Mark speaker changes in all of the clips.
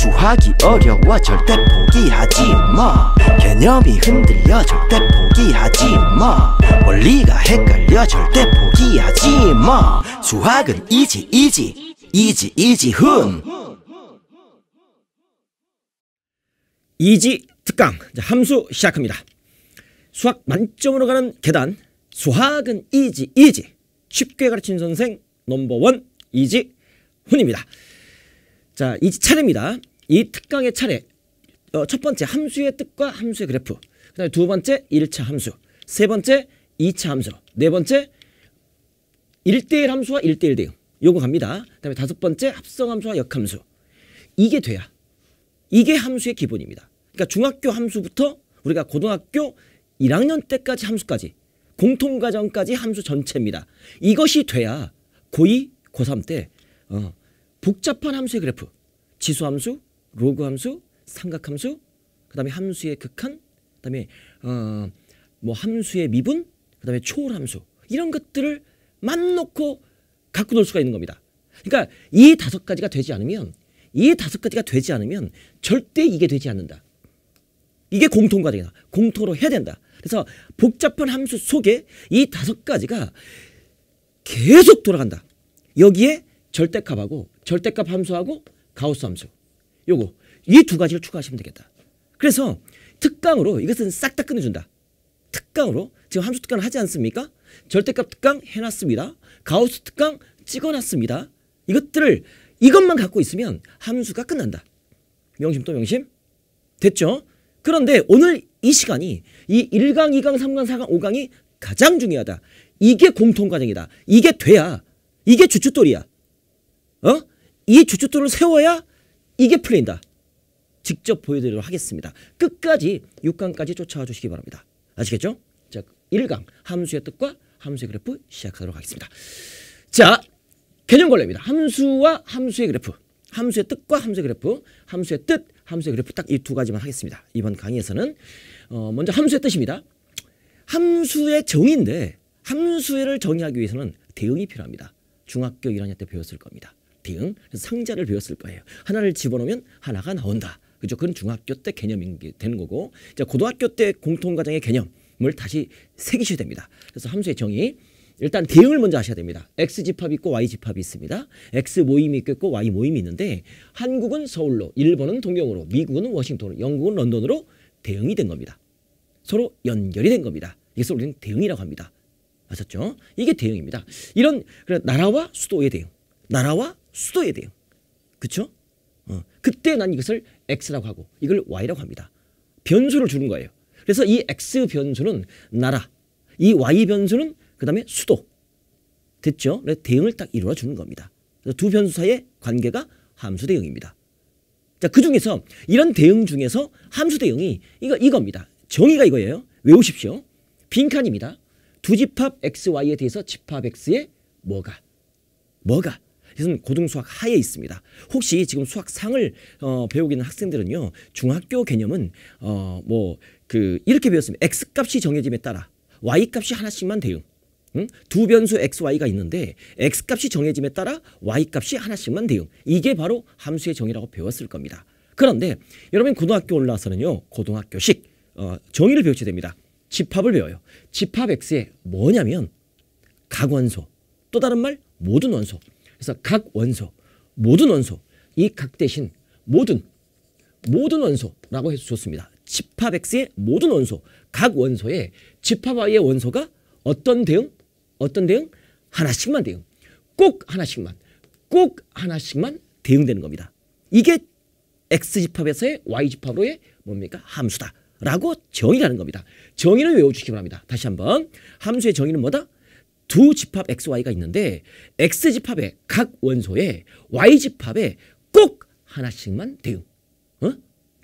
Speaker 1: 수학이 어려워 절대 포기하지 마 개념이 흔들려 절대 포기하지 마 원리가 헷갈려 절대 포기하지 마 수학은 이지 이지 이지 이지 훈 이지 특강 함수 시작합니다 수학 만점으로 가는 계단 수학은 이지 이지 쉽게 가르친 선생 넘버원 이지 훈입니다 자 이지 차례입니다 이 특강의 차례 어, 첫 번째 함수의 뜻과 함수의 그래프 그다음에 두 번째 1차 함수 세 번째 2차 함수 네 번째 1대1 함수와 1대1 대응 요거 갑니다 그다음에 다섯 번째 합성함수와 역함수 이게 돼야 이게 함수의 기본입니다 그러니까 중학교 함수부터 우리가 고등학교 1학년 때까지 함수까지 공통과정까지 함수 전체입니다 이것이 돼야 고2 고3 때 어, 복잡한 함수의 그래프 지수함수 로그 함수, 삼각 함수, 그 다음에 함수의 극한, 그 다음에 어, 뭐 함수의 미분, 그 다음에 초월 함수 이런 것들을 만 놓고 갖고 놀 수가 있는 겁니다. 그러니까 이 다섯 가지가 되지 않으면 이 다섯 가지가 되지 않으면 절대 이게 되지 않는다. 이게 공통 과정이다. 공통으로 해야 된다. 그래서 복잡한 함수 속에 이 다섯 가지가 계속 돌아간다. 여기에 절대값하고 절대값 함수하고 가우스 함수. 요거 이두 가지를 추가하시면 되겠다. 그래서 특강으로 이것은 싹 다 끊어준다. 특강으로 지금 함수 특강을 하지 않습니까? 절대값 특강 해놨습니다. 가우스 특강 찍어놨습니다. 이것들을 이것만 갖고 있으면 함수가 끝난다. 명심 또 명심? 됐죠? 그런데 오늘 이 시간이 이 1강, 2강, 3강, 4강, 5강이 가장 중요하다. 이게 공통과정이다. 이게 돼야. 이게 주춧돌이야. 어? 이 주춧돌을 세워야 이게 플레이다 직접 보여드리도록 하겠습니다. 끝까지 6강까지 쫓아와 주시기 바랍니다. 아시겠죠? 자, 1강 함수의 뜻과 함수의 그래프 시작하도록 하겠습니다. 자, 개념 관련입니다. 함수와 함수의 그래프. 함수의 뜻과 함수의 그래프. 함수의 뜻, 함수의 그래프 딱 이 두 가지만 하겠습니다. 이번 강의에서는 어, 먼저 함수의 뜻입니다. 함수의 정의인데 함수를 정의하기 위해서는 대응이 필요합니다. 중학교 1학년 때 배웠을 겁니다. 비응 상자를 배웠을 거예요. 하나를 집어넣으면 하나가 나온다. 그죠? 그건 중학교 때 개념이 되는 거고 자 고등학교 때 공통과정의 개념을 다시 새기셔야 됩니다. 그래서 함수의 정의 일단 대응을 먼저 하셔야 됩니다. X 집합이 있고 Y 집합이 있습니다. X 모임이 있고 Y 모임이 있는데 한국은 서울로, 일본은 동경으로, 미국은 워싱턴으로, 영국은 런던으로 대응이 된 겁니다. 서로 연결이 된 겁니다. 이것을 우리는 대응이라고 합니다. 아셨죠? 이게 대응입니다. 이런 나라와 수도의 대응, 나라와 수도의 대응. 그쵸? 어. 그때 난 이것을 x라고 하고 이걸 y라고 합니다. 변수를 주는 거예요. 그래서 이 x 변수는 나라, 이 y 변수는 그 다음에 수도. 됐죠? 대응을 딱 이루어 주는 겁니다. 두 변수 사이의 관계가 함수 대응입니다. 자, 그 중에서 이런 대응 중에서 함수 대응이 이거 이겁니다. 정의가 이거예요. 외우십시오. 빈칸입니다. 두 집합 xy에 대해서 집합 x 에 뭐가 뭐가 이것은 고등수학 하에 있습니다. 혹시 지금 수학상을 어, 배우기는 학생들은요. 중학교 개념은 어, 뭐그 이렇게 배웠습니다. x값이 정해짐에 따라 y값이 하나씩만 대응. 응? 두 변수 x, y가 있는데 x값이 정해짐에 따라 y값이 하나씩만 대응. 이게 바로 함수의 정의라고 배웠을 겁니다. 그런데 여러분 고등학교 올라와서는요. 고등학교식 어, 정의를 배우게 됩니다. 집합을 배워요. 집합 x의 뭐냐면 가관소, 또 다른 말 모든 원소, 그래서 각 원소, 모든 원소, 이 각 대신 모든, 모든 원소라고 해서 좋습니다. 집합X의 모든 원소, 각 원소에 집합Y의 원소가 어떤 대응? 어떤 대응? 하나씩만 대응. 꼭 하나씩만, 꼭 하나씩만 대응되는 겁니다. 이게 X집합에서의 Y집합으로의 뭡니까? 함수다. 라고 정의라는 겁니다. 정의는 외워주시기 바랍니다. 다시 한번. 함수의 정의는 뭐다? 두 집합 XY가 있는데 X집합의 각 원소에 Y집합에 꼭 하나씩만 대응. 어?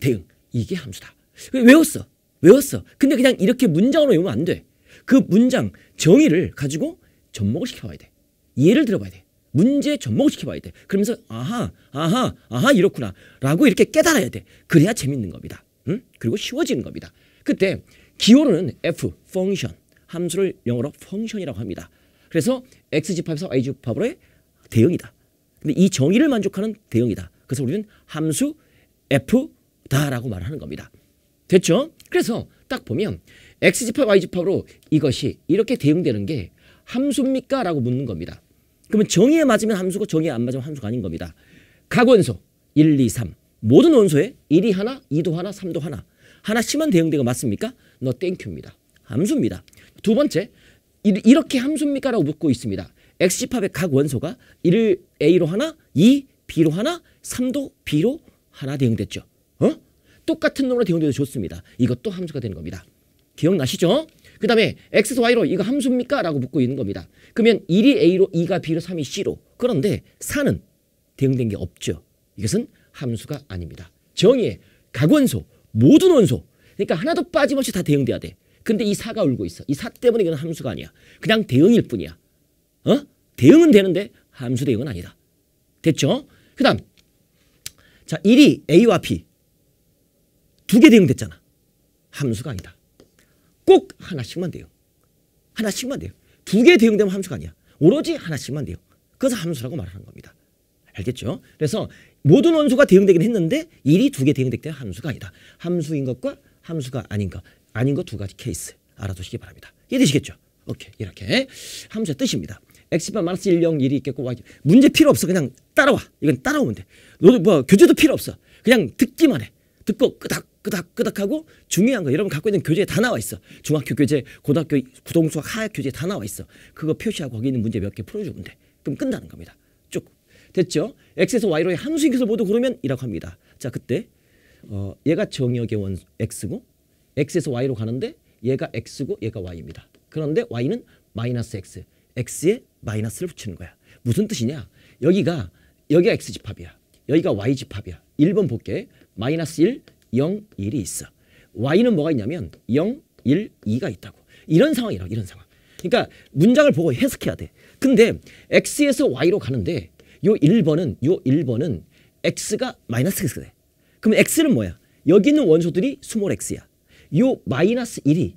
Speaker 1: 대응. 이게 함수다. 외웠어. 외웠어. 근데 그냥 이렇게 문장으로 외우면 안 돼. 그 문장 정의를 가지고 접목을 시켜봐야 돼. 이해를 들어봐야 돼. 문제에 접목을 시켜봐야 돼. 그러면서 아하 아하 아하 이렇구나 라고 이렇게 깨달아야 돼. 그래야 재밌는 겁니다. 응? 그리고 쉬워지는 겁니다. 그때 기호로는 F, function. 함수를 영어로 펑션이라고 합니다. 그래서 x지파에서 y지파로의 대응이다. 근데 이 정의를 만족하는 대응이다. 그래서 우리는 함수 f다라고 말하는 겁니다. 됐죠? 그래서 딱 보면 x지파 y지파로 이것이 이렇게 대응되는 게 함수입니까? 라고 묻는 겁니다. 그러면 정의에 맞으면 함수고 정의에 안 맞으면 함수가 아닌 겁니다. 각 원소 1, 2, 3 모든 원소에 1이 하나, 2도 하나, 3도 하나 하나씩만 대응되고 맞습니까? 너 땡큐입니다. 함수입니다. 두 번째, 이렇게 함수입니까라고 묻고 있습니다. 엑시팝의 각 원소가 1을 A로 하나, 2 B로 하나, 3도 B로 하나 대응됐죠. 어? 똑같은 놈으로 대응돼도 좋습니다. 이것도 함수가 되는 겁니다. 기억나시죠? 그 다음에 X에서 Y로 이거 함수입니까? 라고 묻고 있는 겁니다. 그러면 1이 A로, 2가 B로, 3이 C로. 그런데 4는 대응된 게 없죠. 이것은 함수가 아닙니다. 정의의 각원소, 모든 원소. 그러니까 하나도 빠짐없이 다 대응돼야 돼. 근데 이 사가 울고 있어. 이 사 때문에 이건 함수가 아니야. 그냥 대응일 뿐이야. 어? 대응은 되는데 함수 대응은 아니다. 됐죠? 그 다음 자 1이 A와 B 두 개 대응됐잖아. 함수가 아니다. 꼭 하나씩만 돼요. 하나씩만 돼요. 두 개 대응되면 함수가 아니야. 오로지 하나씩만 돼요. 그래서 함수라고 말하는 겁니다. 알겠죠? 그래서 모든 원소가 대응되긴 했는데 1이 두 개 대응될 때 함수가 아니다. 함수인 것과 함수가 아닌 것 아닌 거 두 가지 케이스 알아두시기 바랍니다. 이해되시겠죠? 오케이 이렇게 함수의 뜻입니다. x바 마이너스 1, 0, 1이 있겠고 y 문제 필요 없어 그냥 따라와 이건 따라오면 돼 너도 뭐 교재도 필요 없어 그냥 듣기만 해 듣고 끄닥 끄닥 끄닥 하고 중요한 거 여러분 갖고 있는 교재에 다 나와 있어 중학교 교재 고등학교 구동수학 하학 교재에 다 나와 있어 그거 표시하고 거기 있는 문제 몇 개 풀어주면 돼 그럼 끝나는 겁니다 쭉 됐죠 x에서 y로의 함수인 것을 모두 고르면 이라고 합니다 자 그때 어 얘가 정역의 원 x고 x에서 y로 가는데 얘가 x고 얘가 y입니다. 그런데 y는 마이너스 x. x에 마이너스를 붙이는 거야. 무슨 뜻이냐? 여기가 여기가 x 집합이야. 여기가 y 집합이야. 1번 볼게. 마이너스 1, 0, 1이 있어. y는 뭐가 있냐면 0, 1, 2가 있다고. 이런 상황이라고 이런 상황. 그러니까 문장을 보고 해석해야 돼. 근데 x에서 y로 가는데 요 1번은 요 1번은 x가 마이너스 x가 돼. 그럼 x는 뭐야? 여기 있는 원소들이 스몰 x야. 요 마이너스 1이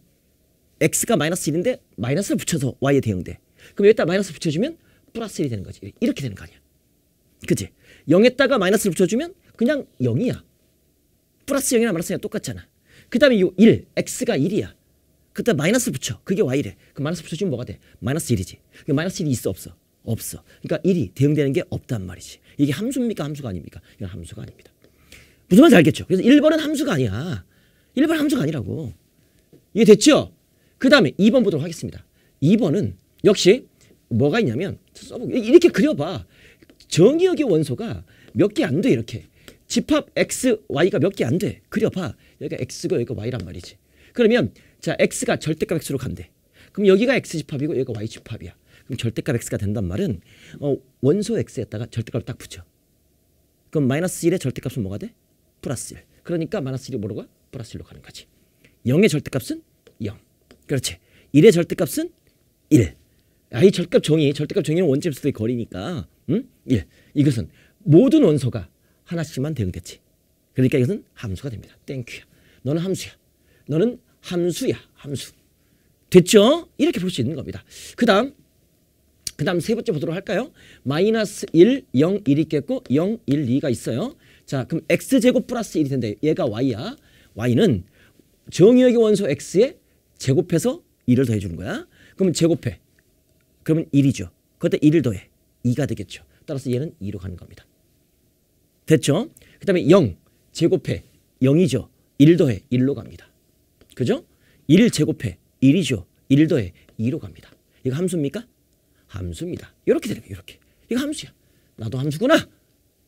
Speaker 1: x가 마이너스 1인데 마이너스를 붙여서 y에 대응돼. 그럼 여기다 마이너스 붙여주면 플러스 1이 되는 거지. 이렇게 되는 거 아니야. 그치? 0에다가 마이너스를 붙여주면 그냥 0이야. 플러스 0이나 마이너스 0이나 똑같잖아. 그 다음에 요 1, x가 1이야. 그때 마이너스 붙여. 그게 y래. 그 마이너스 붙여주면 뭐가 돼? 마이너스 1이지. 그 마이너스 1이 있어 없어? 없어. 그러니까 1이 대응되는 게 없단 말이지. 이게 함수입니까? 함수가 아닙니까? 이건 함수가 아닙니다. 무슨 말인지 알겠죠? 그래서 1번은 함수가 아니야. 일반 함수가 아니라고. 이게 됐죠? 그 다음에 2번 보도록 하겠습니다. 2번은 역시 뭐가 있냐면 이렇게 그려봐. 정의역의 원소가 몇 개 안 돼 이렇게. 집합 x, y가 몇 개 안 돼. 그려봐. 여기가 x고 여기가 y란 말이지. 그러면 자 x가 절대값 x로 간대. 그럼 여기가 x집합이고 여기가 y집합이야. 그럼 절대값 x가 된단 말은 어, 원소 x에다가 절대값을 딱 붙여. 그럼 마이너스 1의 절대값은 뭐가 돼? 플러스 1. 그러니까 마이너스 1이 뭐로 가? 플러스 1로 가는 거지. 0의 절대값은 0. 그렇지. 1의 절대값은 1. 아, 이 절대값 정의, 절대값 정의는 원점수의 거리니까 응? 1. 이것은 모든 원소가 하나씩만 대응됐지. 그러니까 이것은 함수가 됩니다. 땡큐야. 너는 함수야. 너는 함수야. 함수. 됐죠? 이렇게 볼 수 있는 겁니다. 그 다음 그 다음 세 번째 보도록 할까요? 마이너스 1, 0, 1 있겠고 0, 1, 2가 있어요. 자 그럼 x제곱 플러스 1이 된대요. 얘가 y야. y는 정의역의 원소 x에 제곱해서 1을 더해 주는 거야. 그러면 제곱해. 그러면 1이죠. 그때 1을 더해. 2가 되겠죠. 따라서 얘는 2로 가는 겁니다. 됐죠? 그 다음에 0 제곱해. 0이죠. 1 더해. 1로 갑니다. 그죠? 1 제곱해. 1이죠. 1 더해. 2로 갑니다. 이거 함수입니까? 함수입니다. 이렇게 되는 거예요. 이렇게. 이거 함수야. 나도 함수구나.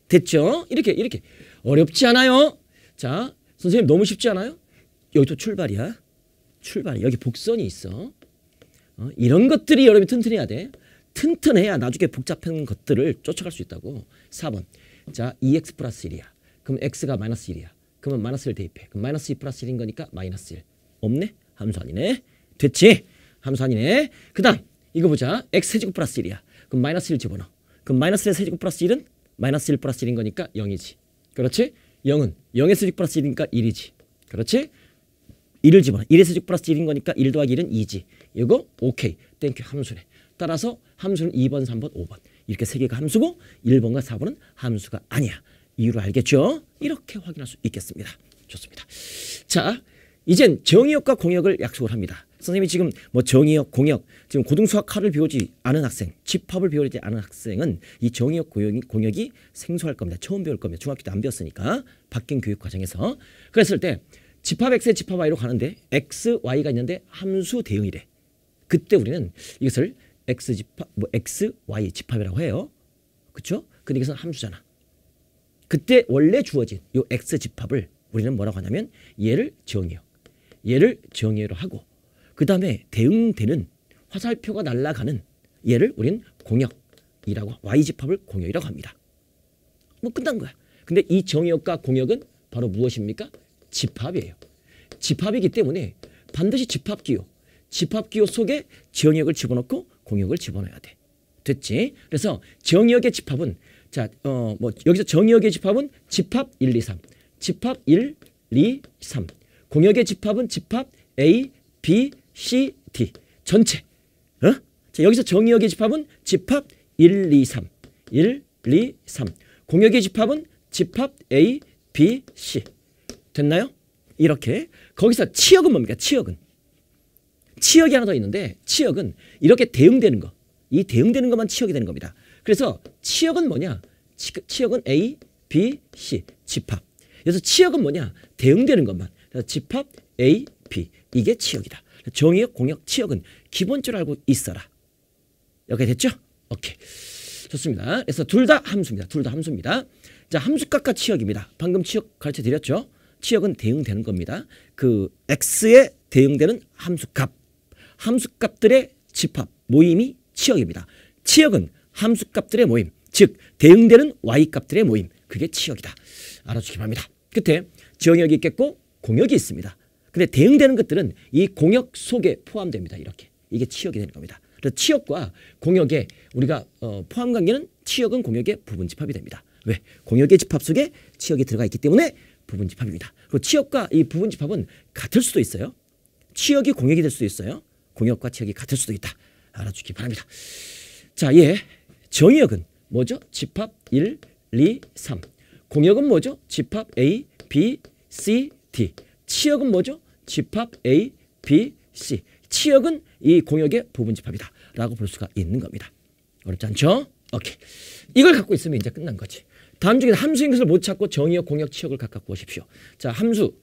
Speaker 1: 됐죠? 이렇게 이렇게 어렵지 않아요. 자 선생님 너무 쉽지 않아요? 여기도 출발이야. 출발. 여기 복선이 있어. 어? 이런 것들이 여러분이 튼튼해야 돼. 튼튼해야 나중에 복잡한 것들을 쫓아갈 수 있다고. 4번. 자, 2x 플러스 1이야. 그럼 x가 마이너스 1이야. 그러면 마이너스 1 대입해. 그럼 마이너스 2 플러스 1인 거니까 마이너스 1. 없네? 함수 아니네. 됐지? 함수 아니네. 그 다음 이거 보자. x 세제곱 플러스 1이야. 그럼 마이너스 1 집어넣어. 그럼 마이너스 1 세제곱 플러스 1은 마이너스 1 플러스 1인 거니까 0이지. 그렇지? 0은 0에서 6 플러스 1이니까 1이지. 그렇지? 1을 집어넣어. 1에서 6 플러스 1인 거니까 1 더하기 1은 2지. 이거 오케이. 땡큐 함수래. 따라서 함수는 2번, 3번, 5번. 이렇게 세 개가 함수고 1번과 4번은 함수가 아니야. 이유를 알겠죠? 이렇게 확인할 수 있겠습니다. 좋습니다. 자, 이젠 정의역과 공역을 약속을 합니다. 선생님이 지금 뭐 정의역, 공역, 지금 고등수학 칼을 배우지 않은 학생, 집합을 배우지 않은 학생은 이 정의역, 공역이, 공역이 생소할 겁니다. 처음 배울 겁니다. 중학교 때 안 배웠으니까 바뀐 교육 과정에서 그랬을 때 집합 x에 집합 y로 가는데 x, y가 있는데 함수 대응이래. 그때 우리는 이것을 x 집합, 뭐 x, y 집합이라고 해요. 그쵸 근데 이것은 함수잖아. 그때 원래 주어진 요 x 집합을 우리는 뭐라고 하냐면 얘를 정의역, 얘를 정의로 하고 그 다음에 대응되는 화살표가 날아가는 얘를 우리는 공역이라고 Y집합을 공역이라고 합니다. 뭐 끝난 거야. 근데 이 정역과 공역은 바로 무엇입니까? 집합이에요. 집합이기 때문에 반드시 집합기호, 집합기호 속에 정역을 집어넣고 공역을 집어넣어야 돼. 됐지? 그래서 정역의 집합은 자, 어, 뭐 여기서 정역의 집합은 집합 1, 2, 3. 집합 1, 2, 3. 공역의 집합은 집합 A, B, CD 전체. 어? 자, 여기서 정의역의 집합은 집합 1, 2, 3. 1, 2, 3. 공역의 집합은 집합 A, B, C. 됐나요? 이렇게. 거기서 치역은 뭡니까? 치역은. 치역이 하나 더 있는데 치역은 이렇게 대응되는 거. 이 대응되는 것만 치역이 되는 겁니다. 그래서 치역은 뭐냐? 치, 치역은 A, B, C 집합. 그래서 치역은 뭐냐? 대응되는 것만. 집합 A, B. 이게 치역이다. 정의역, 공역, 치역은 기본줄 알고 있어라. 여기 됐죠? 오케이. 좋습니다. 그래서 둘 다 함수입니다. 둘 다 함수입니다. 자, 함수값과 치역입니다. 방금 치역 가르쳐 드렸죠? 치역은 대응되는 겁니다. 그 x에 대응되는 함수값. 함수값들의 집합, 모임이 치역입니다. 치역은 함수값들의 모임, 즉 대응되는 y값들의 모임. 그게 치역이다. 알아주기 바랍니다. 끝에 지역이 있겠고 공역이 있습니다. 근데 대응되는 것들은 이 공역 속에 포함됩니다. 이렇게. 이게 치역이 되는 겁니다. 그래서 치역과 공역의 우리가 어, 포함 관계는 치역은 공역의 부분 집합이 됩니다. 왜? 공역의 집합 속에 치역이 들어가 있기 때문에 부분 집합입니다. 그리고 치역과 이 부분 집합은 같을 수도 있어요. 치역이 공역이 될 수도 있어요. 공역과 치역이 같을 수도 있다. 알아주기 바랍니다. 자, 예. 정의역은 뭐죠? 집합 1, 2, 3. 공역은 뭐죠? 집합 A, B, C, D. 치역은 뭐죠? 집합 A, B, C. 치역은 이 공역의 부분 집합이다. 라고 볼 수가 있는 겁니다. 어렵지 않죠? 오케이. 이걸 갖고 있으면 이제 끝난 거지. 다음 중에 함수인 것을 못 찾고 정의역 공역 치역을 각각 보십시오. 자, 함수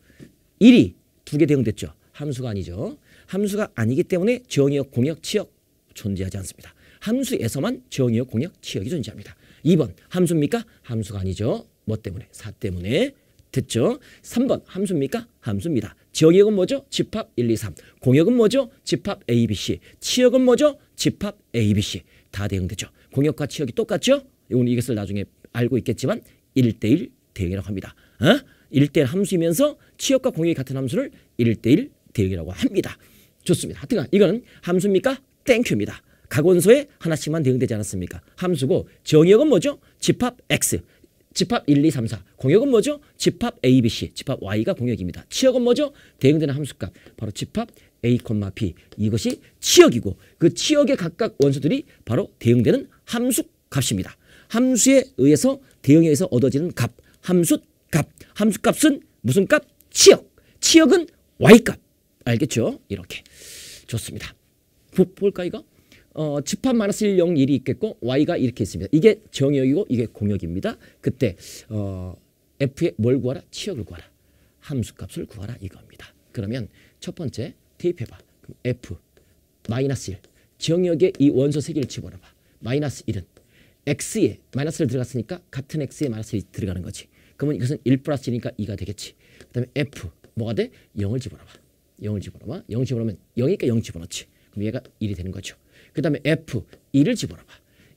Speaker 1: 1이 두 개 대응됐죠. 함수가 아니죠. 함수가 아니기 때문에 정의역 공역 치역 존재하지 않습니다. 함수에서만 정의역 공역 치역이 존재합니다. 2번 함수입니까? 함수가 아니죠. 뭐 때문에? 사 때문에. 됐죠? 3번 함수입니까? 함수입니다. 지역역은 뭐죠? 집합 1, 2, 3. 공역은 뭐죠? 집합 A, B, C. 치역은 뭐죠? 집합 A, B, C. 다 대응되죠. 공역과 치역이 똑같죠? 이건 이것을 나중에 알고 있겠지만 1대1 대응이라고 합니다. 어? 1대1 함수이면서 치역과 공역이 같은 함수를 1대1 대응이라고 합니다. 좋습니다. 하여튼간 이건 함수입니까? 땡큐입니다. 각원소에 하나씩만 대응되지 않았습니까? 함수고 정역은 뭐죠? 집합 X. 집합 1, 2, 3, 4. 공역은 뭐죠? 집합 A, B, C. 집합 Y가 공역입니다. 치역은 뭐죠? 대응되는 함수값. 바로 집합 A, B. 이것이 치역이고 그 치역의 각각 원소들이 바로 대응되는 함수값입니다. 함수에 의해서 대응에 의해서 얻어지는 값. 함수값. 함수값은 무슨 값? 치역. 치역은 Y값. 알겠죠? 이렇게. 좋습니다. 볼까 이거? 어, 집합 마이너스 1, 0, 1이 있겠고 y가 이렇게 있습니다. 이게 정역이고 이게 공역입니다. 그때 어, f의 뭘 구하라? 치역을 구하라. 함수값을 구하라 이겁니다. 그러면 첫 번째 테이프해봐 그럼 f 마이너스 1 정역에 이 원소 세 개를 집어넣어봐. 마이너스 1은 x에 마이너스를 들어갔으니까 같은 x에 마이너스 1이 들어가는 거지. 그러면 이것은 1 플러스 1이니까 2가 되겠지. 그 다음에 f 뭐가 돼? 0을 집어넣어봐. 0을 집어넣어봐. 0을 집어넣으면 0이니까 0 집어넣지. 그럼 얘가 1이 되는 거죠. 그 다음에 F 1을 집어넣어봐.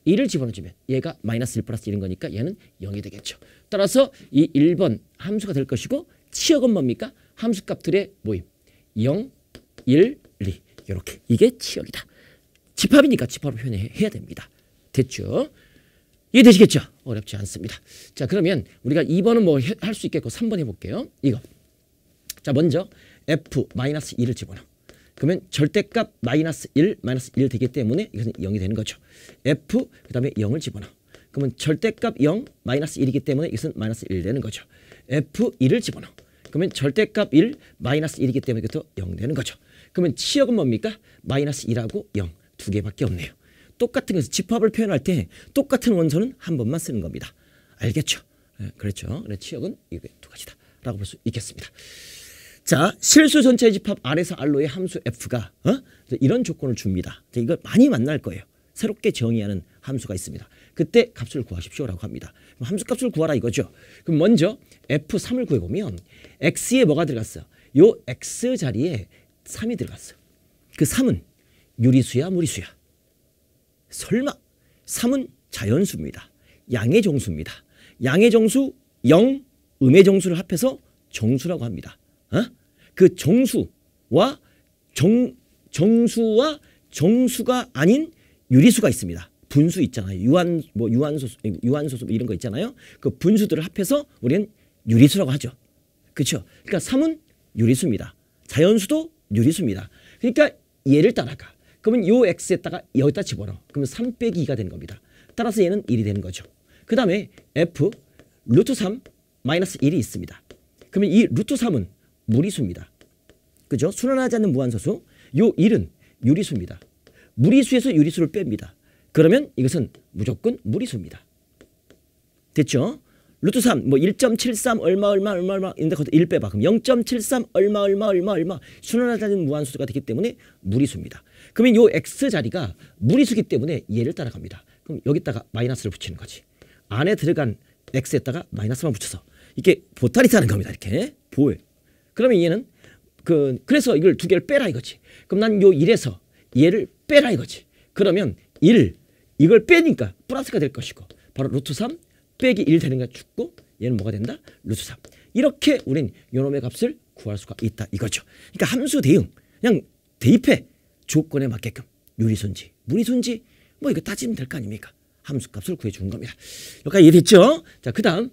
Speaker 1: 1을 집어넣어주면 얘가 마이너스 1 플러스 1인 거니까 얘는 0이 되겠죠. 따라서 이 1번 함수가 될 것이고 치역은 뭡니까? 함수값들의 모임. 0, 1, 2 이렇게 이게 치역이다. 집합이니까 집합을 표현해야 됩니다. 됐죠? 이해되시겠죠? 어렵지 않습니다. 자 그러면 우리가 2번은 뭐 할 수 있겠고 3번 해볼게요. 이거. 자 먼저 f 마이너스 1을 집어넣어. 그러면 절대값 마이너스 1, 마이너스 1 되기 때문에 이것은 0이 되는 거죠. F, 그 다음에 0을 집어넣어. 그러면 절대값 0, 마이너스 1이기 때문에 이것은 마이너스 1 되는 거죠. F1을 집어넣어. 그러면 절대값 1, 마이너스 1이기 때문에 이것도 0 되는 거죠. 그러면 치역은 뭡니까? 마이너스 1하고 0, 두 개밖에 없네요. 똑같은 것서 집합을 표현할 때 똑같은 원소는 한 번만 쓰는 겁니다. 알겠죠? 네, 그렇죠. 그래서 치역은 이게 두 가지다. 라고 볼 수 있겠습니다. 자, 실수 전체 집합 R에서 R로의 함수 F가 어? 이런 조건을 줍니다. 그러니까 이걸 많이 만날 거예요. 새롭게 정의하는 함수가 있습니다. 그때 값을 구하십시오라고 합니다. 함수 값을 구하라 이거죠. 그럼 먼저 F3을 구해보면 X에 뭐가 들어갔어요? 요 X 자리에 3이 들어갔어요. 그 3은 유리수야 무리수야? 설마 3은 자연수입니다. 양의 정수입니다. 양의 정수 0, 음의 정수를 합해서 정수라고 합니다. 어? 그 정수와 정, 정수와 정수가 아닌 유리수가 있습니다. 분수 있잖아요. 유한 뭐 유한소 유한소 뭐 이런 거 있잖아요. 그 분수들을 합해서 우리는 유리수라고 하죠. 그렇 그러니까 3은 유리수입니다. 자연수도 유리수입니다. 그러니까 얘를 따라가. 그러면 요 x에다가 여기다 집어넣어. 그러면 3 빼기 2가 되는 겁니다. 따라서 얘는 1이 되는 거죠. 그 다음에 f 루트 3 마이너스 1이 있습니다. 그러면 이 루트 3은 무리수입니다. 그죠? 순환하지 않는 무한소수 요 1은 유리수입니다. 무리수에서 유리수를 뺍니다. 그러면 이것은 무조건 무리수입니다. 됐죠? 루트 3, 뭐1.73 얼마 얼마 얼마 얼마 인데 그것1 빼봐. 그럼 0.73 얼마 얼마 얼마 얼마 순환하자는 무한수가 되기 때문에 무리수입니다. 그러면 요 x 자리가 무리수기 때문에 얘를 따라갑니다. 그럼 여기다가 마이너스를 붙이는 거지. 안에 들어간 x에다가 마이너스만 붙여서 이게 보따리 타는 겁니다. 이렇게 볼. 그러면 얘는 그 그래서 이걸 두 개를 빼라 이거지. 그럼 난 요 1에서 얘를 빼라 이거지. 그러면 1 이걸 빼니까 플러스가 될 것이고 바로 루트 3 빼기 1 되는 게 죽고 얘는 뭐가 된다? 루트 3. 이렇게 우린 요놈의 값을 구할 수가 있다 이거죠. 그러니까 함수 대응 그냥 대입해 조건에 맞게끔 유리손지 무리손지 뭐 이거 따지면 될 거 아닙니까? 함수값을 구해주는 겁니다. 여기까지 이해됐죠? 자, 그 다음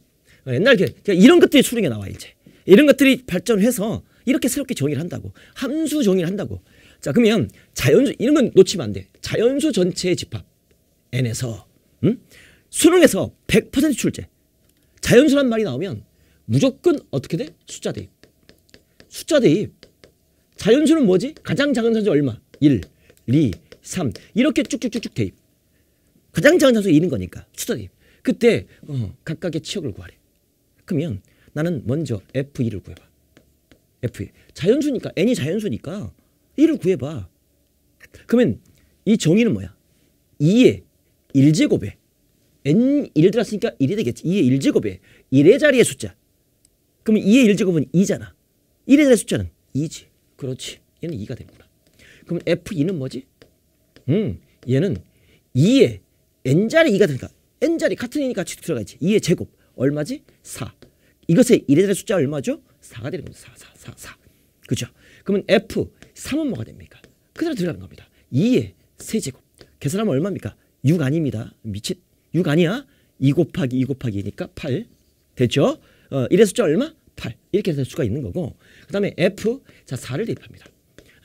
Speaker 1: 옛날 에 이런 것들이 수능에 나와 이제. 이런 것들이 발전해서 이렇게 새롭게 정의를 한다고 함수 정의를 한다고 자 그러면 자연수 이런 건 놓치면 안돼 자연수 전체의 집합 n에서 음? 수능에서 100% 출제 자연수란 말이 나오면 무조건 어떻게 돼? 숫자 대입 숫자 대입 자연수는 뭐지? 가장 작은 자수 얼마? 1, 2, 3 이렇게 쭉쭉쭉쭉 대입 가장 작은 자수 2는 거니까 숫자 대입 그때 어, 각각의 치역을 구하래 그러면 나는 먼저 F2를 구해봐. f 1 e. 자연수니까 N이 자연수니까 1을 구해봐. 그러면 이 정의는 뭐야? 2의 1제곱에 N 1을 들었으니까 1이 되겠지. 2의 1제곱에 1의 자리의 숫자. 그러면 2의 1제곱은 2잖아. 1의 자리의 숫자는 2지. 그렇지. 얘는 2가 되는구나. 그럼 F2는 뭐지? 음, 얘는 2의 N자리 2가 되니까 N자리 같은 이니까 같이 들어가야지. 2의 제곱. 얼마지? 4. 이것의 1의 숫자 얼마죠? 4가 되는 겁니다. 4, 4, 4, 4. 그죠? 그러면 F, 3은 뭐가 됩니까? 그대로 들어가는 겁니다. 2의 세제곱. 계산하면 얼마입니까? 6 아닙니다. 미친. 6 아니야? 2 곱하기 2 곱하기 니까 8. 됐죠? 어, 1의 숫자 얼마? 8. 이렇게 될 수가 있는 거고. 그 다음에 F, 자 4를 대입합니다.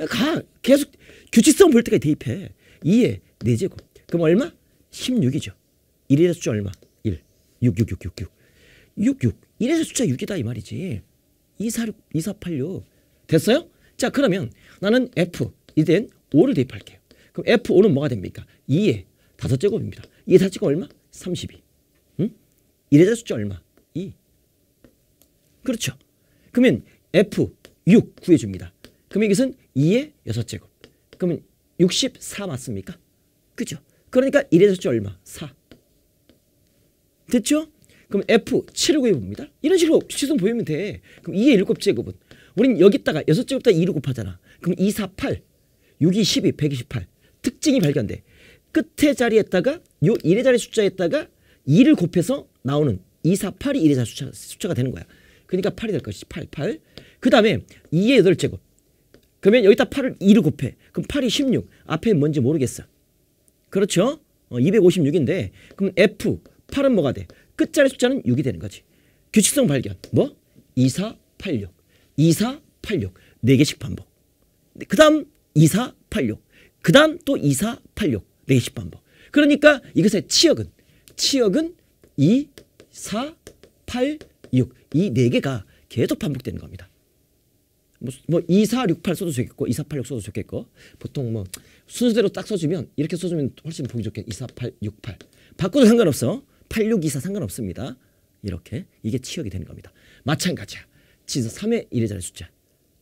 Speaker 1: 가, 계속 규칙성 볼 때까지 대입해. 2의 4제곱. 그럼 얼마? 16이죠. 1의 숫자 얼마? 1. 6, 6, 6, 6, 6. 6, 6. 이래서 숫자 6이다 이 말이지. 2 4 8 6 됐어요? 자 그러면 나는 F 이젠 5를 대입할게요. 그럼 F5는 뭐가 됩니까? 2의 5제곱입니다. 2의 5제곱 얼마? 32. 응? 이래서 숫자 얼마? 2. 그렇죠. 그러면 F6 구해줍니다. 그러면 이것은 2의 6제곱. 그러면 64 맞습니까? 그죠? 그러니까 1래서 숫자 얼마? 4. 됐죠? 그럼 F7을 구해봅니다. 이런 식으로 시선 보이면 돼. 그럼 2의 7 제곱은 우린 여기다가 6 제곱다 2를 곱하잖아. 그럼 2, 4, 8, 6, 2, 12, 128 특징이 발견돼. 끝에 자리에다가 요 1의 자리 숫자에다가 2를 곱해서 나오는 2, 4, 8이 1의 자리 숫자, 숫자가 되는 거야. 그러니까 8이 될 것이지. 8, 8. 그 다음에 2의 8제곱. 그러면 여기다 8을 2를 곱해. 그럼 8이 16. 앞에 뭔지 모르겠어. 그렇죠? 어, 256인데 그럼 F 8은 뭐가 돼? 끝자리 숫자는 6이 되는 거지. 규칙성 발견. 뭐? 2, 4, 8, 6. 2, 4, 8, 6. 4개씩 반복. 그 다음 2, 4, 8, 6. 그 다음 또 2, 4, 8, 6. 4개씩 반복. 그러니까 이것의 치역은 치역은 2, 4, 8, 6. 이 4개가 계속 반복되는 겁니다. 뭐, 2, 4, 6, 8 써도 좋겠고 2, 4, 8, 6 써도 좋겠고 보통 뭐 순서대로 딱 써주면 이렇게 써주면 훨씬 보기 좋게 2, 4, 8, 6, 8 바꿔도 상관없어 8 6 이사 상관없습니다. 이렇게 이게 치역이 되는 겁니다. 마찬가지야. 진서 3의 1의 자리 숫자.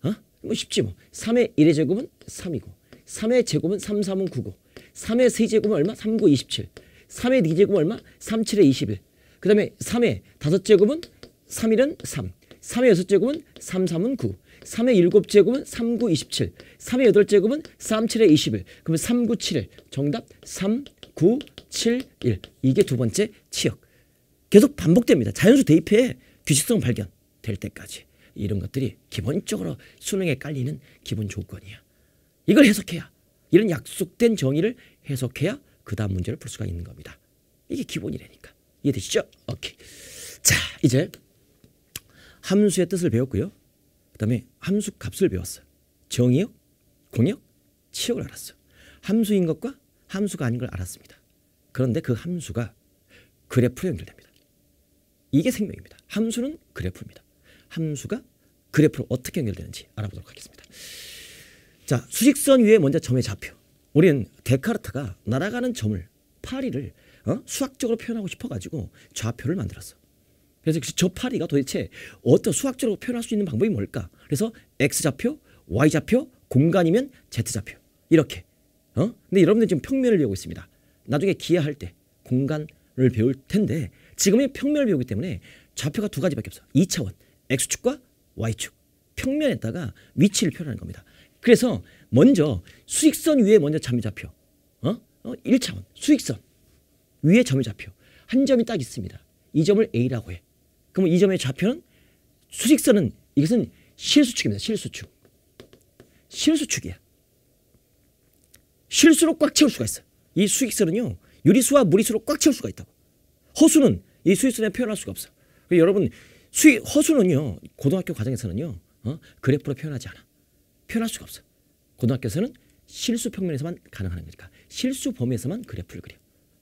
Speaker 1: 어? 뭐 쉽지 뭐. 3의 1의 제곱은 3이고 3의 제곱은 3, 3은 9고 3의 3제곱은 얼마? 3, 9, 27 3의 2제곱은 얼마? 3, 7의 21그 다음에 3의 다섯 제곱은 3, 일은3 3의 여섯 제곱은 3, 3은 9 3의 일곱 제곱은 3, 9, 27 3의 여덟 제곱은 3, 7의 21 그러면 3, 9, 7일 정답 3, 9, 7, 1 이게 두 번째 치역 계속 반복됩니다. 자연수 대입해 규칙성 발견될 때까지 이런 것들이 기본적으로 수능에 깔리는 기본 조건이야. 이걸 해석해야 이런 약속된 정의를 해석해야 그 다음 문제를 풀 수가 있는 겁니다. 이게 기본이라니까. 이해되시죠? 오케이. 자 이제 함수의 뜻을 배웠고요. 그 다음에 함수 값을 배웠어요. 정의역, 공역, 치역을 알았어. 함수인 것과 함수가 아닌 걸 알았습니다. 그런데 그 함수가 그래프로 연결됩니다. 이게 생명입니다. 함수는 그래프입니다. 함수가 그래프로 어떻게 연결되는지 알아보도록 하겠습니다. 자, 수직선 위에 먼저 점의 좌표. 우리는 데카르트가 날아가는 점을 파리를 어? 수학적으로 표현하고 싶어가지고 좌표를 만들었어. 그래서 저 파리가 도대체 어떤 수학적으로 표현할 수 있는 방법이 뭘까? 그래서 x좌표, y좌표, 공간이면 z좌표 이렇게 어? 근데 여러분들 지금 평면을 배우고 있습니다. 나중에 기하할 때 공간을 배울 텐데 지금은 평면을 배우기 때문에 좌표가 두 가지밖에 없어. 2차원 x축과 y축 평면에다가 위치를 표현하는 겁니다. 그래서 먼저 수익선 위에 먼저 점이 잡혀. 어? 어? 1차원 수익선 위에 점이 잡혀. 한 점이 딱 있습니다. 이 점을 A라고 해. 그러이 점의 좌표는 수직선은 이것은 실수축입니다. 실수축. 실수축이야. 실수로 꽉 채울 수가 있어요. 이 수익선은요. 유리수와 무리수로 꽉 채울 수가 있다고. 허수는 이 수익선에 표현할 수가 없어. 여러분 수익 허수는요. 고등학교 과정에서는요. 어? 그래프로 표현하지 않아. 표현할 수가 없어. 고등학교에서는 실수 평면에서만 가능한 거니까. 실수 범위에서만 그래프를 그려.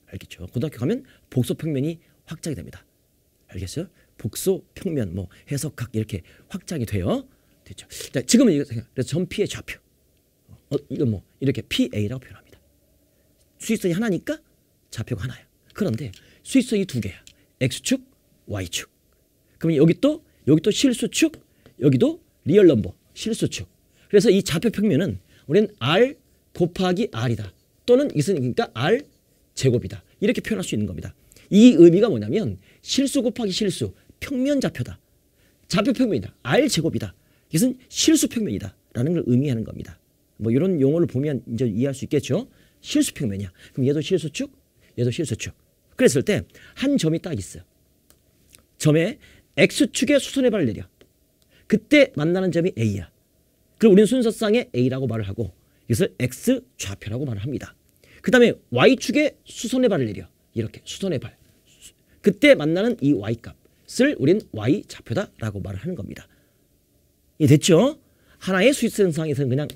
Speaker 1: 알겠죠? 고등학교 가면 복소 평면이 확장이 됩니다. 알겠어요? 복소 평면 뭐 해석학 이렇게 확장이 돼요. 됐죠? 자, 지금은 이거 그래서 전피의 좌표. 어, 이거뭐 이렇게 PA라고 표현합니다. 수익선이 하나니까 좌표가 하나야. 그런데 수익선이 두 개야. X축, Y축. 그러면 여기 또 여기 또 실수축, 여기도 리얼 넘버, 실수축. 그래서 이 좌표 평면은 우리는 R 곱하기 R이다. 또는 이것니까 그러니까 R 제곱이다. 이렇게 표현할 수 있는 겁니다. 이 의미가 뭐냐면 실수 곱하기 실수, 평면 좌표다. 좌표 평면이다. R 제곱이다. 이것은 실수 평면이다. 라는 걸 의미하는 겁니다. 뭐 이런 용어를 보면 이제 이해할 수 있겠죠. 실수평 면이야. 그럼 얘도 실수축, 얘도 실수축. 그랬을 때 한 점이 딱 있어요. 점에 X축의 수선의 발을 내려. 그때 만나는 점이 A야. 그리고 우리는 순서상에 A라고 말을 하고 이것을 X 좌표라고 말을 합니다. 그 다음에 Y축의 수선의 발을 내려. 이렇게 수선의 발. 그때 만나는 이 Y값을 우린 Y좌표다라고 말을 하는 겁니다. 이 됐죠? 하나의 수익선상에서는 그냥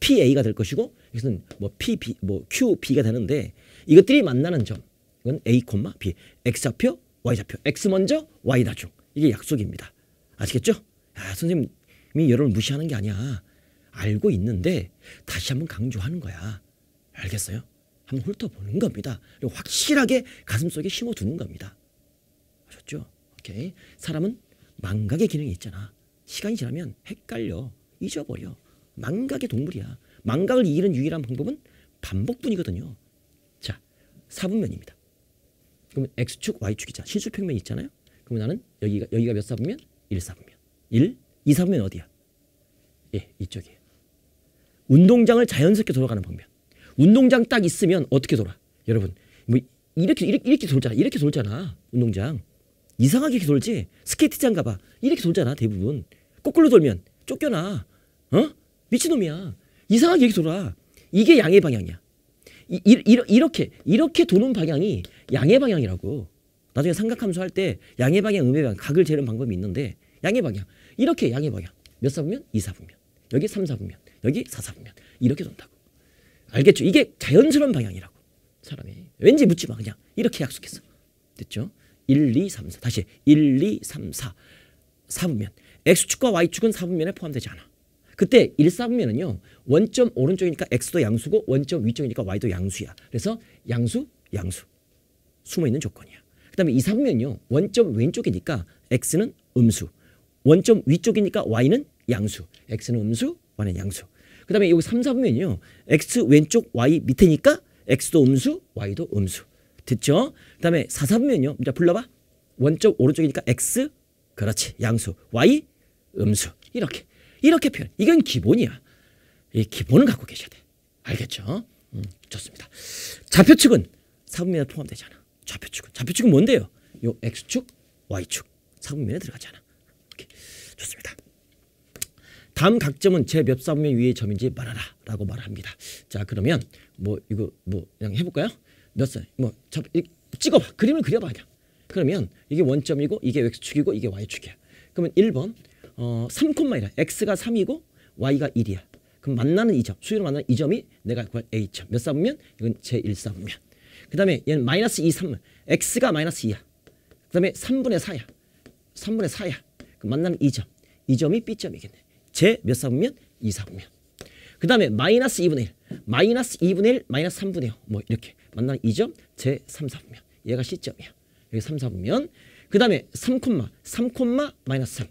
Speaker 1: PA가 될 것이고 이것은 뭐 PB 뭐 QB가 되는데 이것들이 만나는 점 이건 A, B X 좌표 Y 좌표 X 먼저 Y 나중 이게 약속입니다. 아시겠죠? 아, 선생님이 여러분 무시하는 게 아니야. 알고 있는데 다시 한번 강조하는 거야. 알겠어요? 한번 훑어보는 겁니다. 그리고 확실하게 가슴속에 심어두는 겁니다. 아셨죠? 오케이. 사람은 망각의 기능이 있잖아. 시간이 지나면 헷갈려. 잊어버려. 망각의 동물이야. 망각을 이기는 유일한 방법은 반복뿐이거든요. 자, 4분면입니다. 그럼 X축, Y축이자 실수평면 이 있잖아요. 그러면 나는 여기가 여기가 몇 4분면? 1 4분면. 1, 2 4분면 어디야? 예, 이쪽이에요. 운동장을 자연스럽게 돌아가는 방면. 운동장 딱 있으면 어떻게 돌아? 여러분, 뭐 이렇게 이렇게 이렇게 돌잖아. 이렇게 돌잖아. 운동장. 이상하게 이렇게 돌지. 스케이트장 가봐. 이렇게 돌잖아. 대부분. 거꾸로 돌면 쫓겨나. 어? 미친놈이야. 이상하게 이렇 돌아. 이게 양의 방향이야. 이, 이, 이렇게 이렇게 도는 방향이 양의 방향이라고. 나중에 삼각함수 할 때 양의 방향, 음의 방향, 각을 재는 방법이 있는데 양의 방향. 이렇게 양의 방향. 몇 사분면? 이사분면. 여기 삼사분면. 여기 사사분면. 이렇게 돈다고. 알겠죠? 이게 자연스러운 방향이라고. 사람이. 왠지 묻지 마 그냥. 이렇게 약속했어. 됐죠? 1, 2, 3, 4. 다시 1, 2, 3, 4. 4분면. X축과 Y축은 4분면에 포함되지 않아. 그때 1사분면은요. 원점 오른쪽이니까 x도 양수고 원점 위쪽이니까 y도 양수야. 그래서 양수, 양수. 숨어있는 조건이야. 그 다음에 2사분면은요. 원점 왼쪽이니까 x는 음수. 원점 위쪽이니까 y는 양수. x는 음수, y는 양수. 그 다음에 여기 3, 4분면은요. x 왼쪽 y 밑에니까 x도 음수, y도 음수. 됐죠? 그 다음에 4, 4분면은요. 자, 불러봐. 원점 오른쪽이니까 x, 그렇지, 양수. y, 음수. 이렇게. 이렇게 표현. 이건 기본이야. 이 기본을 갖고 계셔야 돼. 알겠죠? 음, 좋습니다. 좌표 축은 4분면에 포함되지 않아. 좌표 축은. 좌표 축은 뭔데요? 요 X축, Y축. 4분면에 들어가잖아 오케이. 좋습니다. 다음 각점은 제 몇 사분면 위의 점인지 말하라 라고 말합니다. 자 그러면 뭐 이거 뭐 그냥 해볼까요? 몇 사, 뭐 잡, 찍어봐. 그림을 그려봐 그냥. 그러면 이게 원점이고 이게 X축이고 이게 Y축이야. 그러면 1번 어, 3,1이야. x가 3이고 y가 1이야. 그럼 만나는 이점 수위로 만나는 이점이 내가 구한 a점. 몇 사분면? 이건 제1사분면. 그 다음에 얘는 마이너스 2, 3분. x가 마이너스 2야. 그 다음에 3분의 4야. 3분의 4야. 그럼 만나는 이점이점이 b점이겠네. 제 몇 사분면? 2사분면. 그 다음에 마이너스 2분의 1. 마이너스 2분의 1, 마이너스 3분의 5. 뭐 이렇게. 만나는 이점 제 3사분면. 얘가 C점이야. 여기 3사분면. 그 다음에 3, 3, 마이너스 3.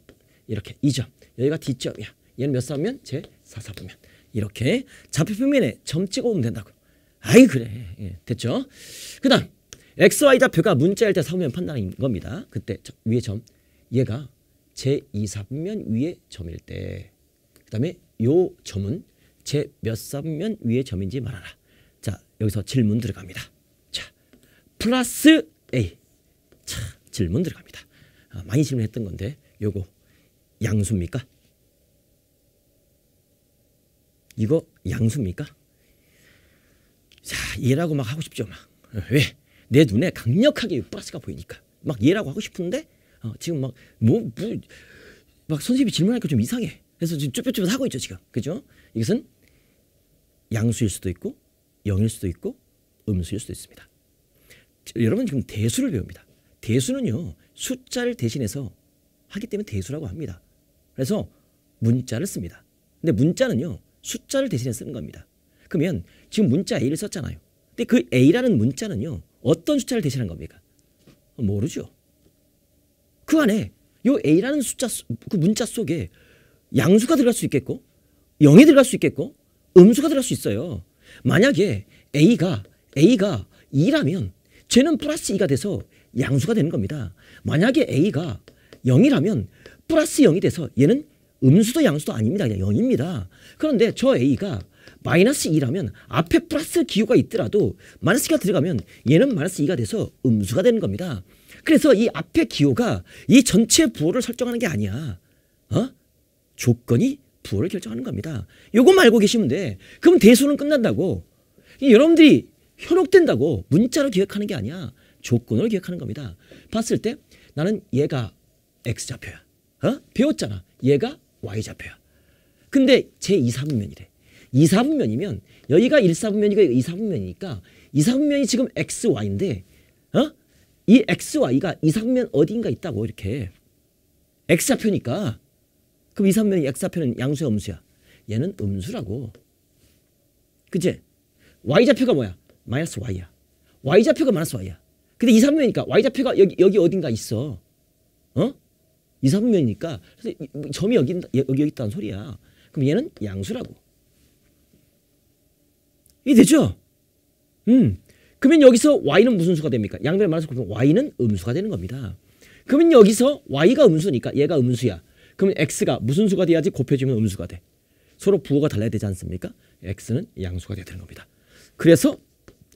Speaker 1: 이렇게 2점. 여기가 뒷점이야 얘는 몇 4면? 제 4, 4보면. 이렇게 좌표표면에 점 찍어오면 된다고. 아이 그래. 예, 됐죠? 그 다음 XY좌표가 문자일 때 사면 판단인 겁니다. 그때 저, 위에 점. 얘가 제2, 3면 위에 점일 때. 그 다음에 요 점은 제몇 3면 위에 점인지 말하라. 자 여기서 질문 들어갑니다. 자 플러스 A. 자 질문 들어갑니다. 아, 많이 질문했던 건데 요거 양수입니까? 이거 양수입니까? 자, 얘라고 막 하고 싶죠. 막. 왜? 내 눈에 강력하게 플러스가 보이니까. 막 얘라고 하고 싶은데 어, 지금 막 뭐 뭐막 뭐, 뭐, 선생님이 질문하니까 좀 이상해. 그래서 지금 쭈뼛쭈뼛 하고 있죠, 지금. 그죠? 이것은 양수일 수도 있고 영일 수도 있고 음수일 수도 있습니다. 여러분 지금 대수를 배웁니다. 대수는요. 숫자를 대신해서 하기 때문에 대수라고 합니다. 그래서 문자를 씁니다. 근데 문자는요. 숫자를 대신에 쓰는 겁니다. 그러면 지금 문자 A를 썼잖아요. 근데 그 A라는 문자는요. 어떤 숫자를 대신한 겁니까? 모르죠. 그 안에 요 A라는 숫자 그 문자 속에 양수가 들어갈 수 있겠고 0이 들어갈 수 있겠고 음수가 들어갈 수 있어요. 만약에 A가 A가 2라면 쟤는 플러스 2가 돼서 양수가 되는 겁니다. 만약에 A가 0이라면 플러스 0이 돼서 얘는 음수도 양수도 아닙니다. 그냥 0입니다. 그런데 저 A가 마이너스 2라면 앞에 플러스 기호가 있더라도 마이너스 가 들어가면 얘는 마이너스 2가 돼서 음수가 되는 겁니다. 그래서 이 앞에 기호가 이 전체 부호를 설정하는 게 아니야. 어? 조건이 부호를 결정하는 겁니다. 요거말고 계시면 돼. 그럼 대수는 끝난다고. 여러분들이 현혹된다고 문자로 기억하는 게 아니야. 조건을 기억하는 겁니다. 봤을 때 나는 얘가 X좌표야. 어? 배웠잖아. 얘가 Y좌표야. 근데 제2 3분면이래2 3분면이면 여기가 1 4분면이고2 3분면이니까2 3분면이 지금 XY인데 어? 이 XY가 2 3분면 어딘가 있다고 이렇게. X좌표니까 그럼 2 3분면이 X좌표는 양수야 음수야? 얘는 음수라고. 그치? Y좌표가 뭐야? 마이너스 Y야. Y좌표가 마이너스 Y야. 근데 2, 3면이니까 Y좌표가 여기, 여기 어딘가 있어. 2, 3면이니까 분 점이 여기, 여기, 여기 있다는 소리야. 그럼 얘는 양수라고. 이게 되죠? 음. 그러면 여기서 y는 무슨 수가 됩니까? 양변에 말해서 그러면 y는 음수가 되는 겁니다. 그러면 여기서 y가 음수니까 얘가 음수야. 그러면 x가 무슨 수가 돼야지 곱해주면 음수가 돼. 서로 부호가 달라야 되지 않습니까? x는 양수가 돼야 되는 겁니다. 그래서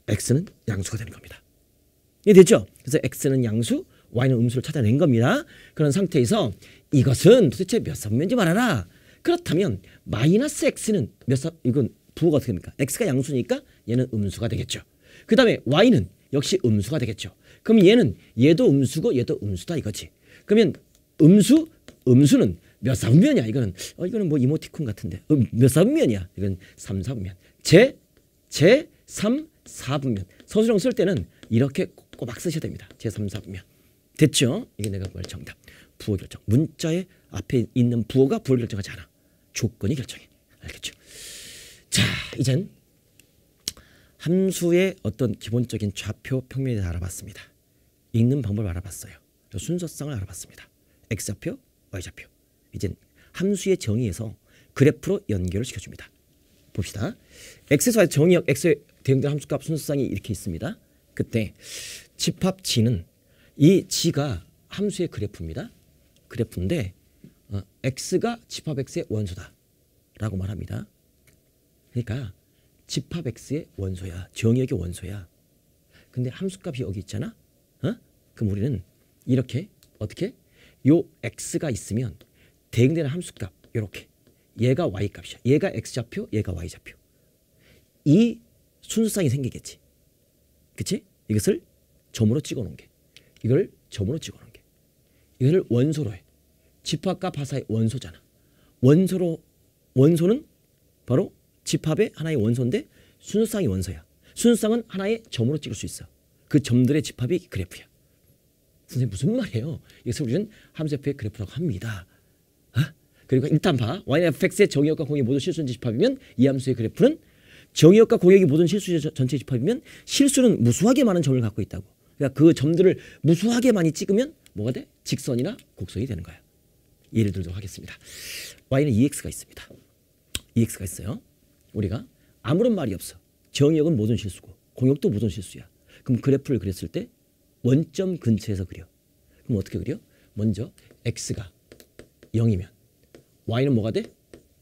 Speaker 1: x는 양수가 되는 겁니다. 이해 됐죠? 그래서 x는 양수, 와인의 음수를 찾아낸 겁니다. 그런 상태에서 이것은 도대체 몇섬면지말아라 그렇다면 마이너스 x는 몇 섬, 이건 부호가 어떻게 됩니까? x가 양수니까 얘는 음수가 되겠죠. 그 다음에 y는 역시 음수가 되겠죠. 그럼 얘는 얘도 음수고 얘도 음수다 이거지. 그러면 음수, 음수는 몇 사분면이야 이거는 어, 이거는 뭐 이모티콘 같은데 어, 몇 사분면이야 이건 삼사분면 제, 제, 삼사분면 서술형 쓸 때는 이렇게 꼬박 쓰셔야 됩니다. 제 삼사분면 됐죠? 이게 내가 구 정답. 부호 결정. 문자의 앞에 있는 부호가 부호 결정하지 않아. 조건이 결정해. 알겠죠? 자, 이젠 함수의 어떤 기본적인 좌표 평면에 대해 알아봤습니다. 읽는 방법을 알아봤어요. 순서성을 알아봤습니다. x좌표, y좌표. 이젠 함수의 정의에서 그래프로 연결을 시켜줍니다. 봅시다. x에서 y 정의역 x의 대응된 함수값 순서상이 이렇게 있습니다. 그때 집합 g는 이 G가 함수의 그래프입니다. 그래프인데 어, X가 집합 X의 원소다 라고 말합니다. 그러니까 집합 X의 원소야. 정의역의 원소야. 근데 함수값이 여기 있잖아. 어? 그럼 우리는 이렇게 어떻게? 요 X가 있으면 대응되는 함수값 이렇게 얘가 Y값이야. 얘가 X좌표, 얘가 Y좌표. 이 순수상이 생기겠지. 그치? 이것을 점으로 찍어 놓은 게. 이걸 점으로 찍어놓은 게. 이걸 원소로 해. 집합과 파사의 원소잖아. 원소로 원소는 바로 집합의 하나의 원소인데 순수쌍이 원소야. 순수쌍은 하나의 점으로 찍을 수 있어. 그 점들의 집합이 그래프야. 선생님 무슨 말이에요? 이것을 우리는 함수표의 그래프라고 합니다. 어? 그리고 일단파 y fx의 정의역과 공의 모든 실수 집합이면 이 함수의 그래프는 정의역과 공역이 모든 실수 전체 집합이면 실수는 무수하게 많은 점을 갖고 있다고. 그러니까 그 점들을 무수하게 많이 찍으면 뭐가 돼? 직선이나 곡선이 되는 거야. 예를 들도록 하겠습니다. y는 ex가 있습니다. ex가 있어요. 우리가 아무런 말이 없어. 정역은 모든 실수고 공역도 모든 실수야. 그럼 그래프를 그렸을 때 원점 근처에서 그려. 그럼 어떻게 그려? 먼저 x가 0이면 y는 뭐가 돼?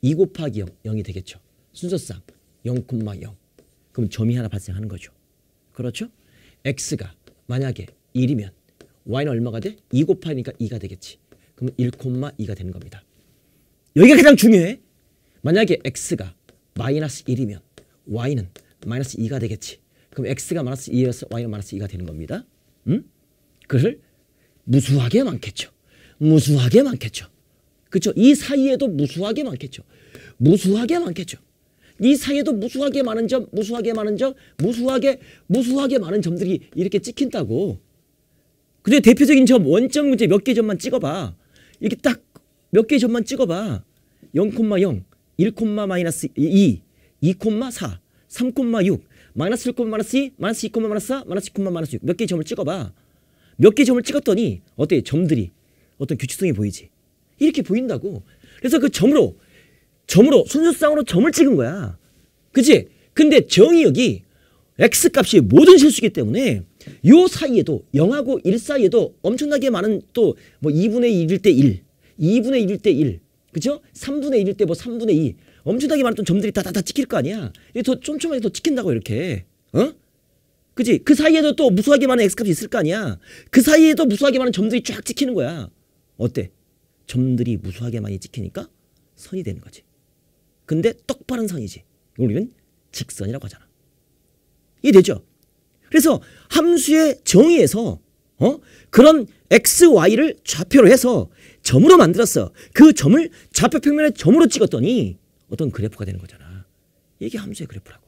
Speaker 1: 2 곱하기 0, 0이 되겠죠. 순서상 0,0. 그럼 점이 하나 발생하는 거죠. 그렇죠? x가 만약에 1이면 y는 얼마가 돼? 2 곱하니까 2가 되겠지. 그럼 1,2가 되는 겁니다. 여기가 가장 중요해. 만약에 x가 마이너스 1이면 y는 마이너스 2가 되겠지. 그럼 x가 마이너스 2여서 y는 마이너스 2가 되는 겁니다. 음? 그를 무수하게 많겠죠. 무수하게 많겠죠. 그렇죠? 이 사이에도 무수하게 많겠죠. 무수하게 많겠죠. 이 네 사이에도 무수하게 많은 점, 무수하게 많은 점, 무수하게 무수하게 많은 점들이 이렇게 찍힌다고. 근데 대표적인 점 원점 문제 몇 개 점만 찍어봐. 이렇게 딱 몇 개 점만 찍어봐. 0,0, 1,-2, 마이너스 2,4, 3,6, 마이너스 1, 마이너스 2, 마이너스 2, 마이너스 4, 마이너스 2, 마이너스 6몇개 점을 찍어봐. 몇 개 점을 찍었더니 어때 점들이 어떤 규칙성이 보이지. 이렇게 보인다고. 그래서 그 점으로 점으로 순수상으로 점을 찍은 거야. 그치? 근데 정의역이 x값이 모든 실수기 때문에 요 사이에도 0하고 1 사이에도 엄청나게 많은 또뭐 2분의 1일 때 1, 2분의 1일 때 1, 그죠? 3분의 1일 때뭐 3분의 2 엄청나게 많은 점들이 다 다 다 찍힐 거 아니야. 이게 더 촘촘하게 더 찍힌다고 이렇게. 어? 그지? 그 사이에도 또 무수하게 많은 x값이 있을 거 아니야. 그 사이에도 무수하게 많은 점들이 쫙 찍히는 거야. 어때? 점들이 무수하게 많이 찍히니까 선이 되는 거지. 근데 똑바른 선이지. 우리는 직선이라고 하잖아. 이해되죠? 그래서 함수의 정의에서 어? 그런 x, y를 좌표로 해서 점으로 만들었어. 그 점을 좌표 평면에 점으로 찍었더니 어떤 그래프가 되는 거잖아. 이게 함수의 그래프라고.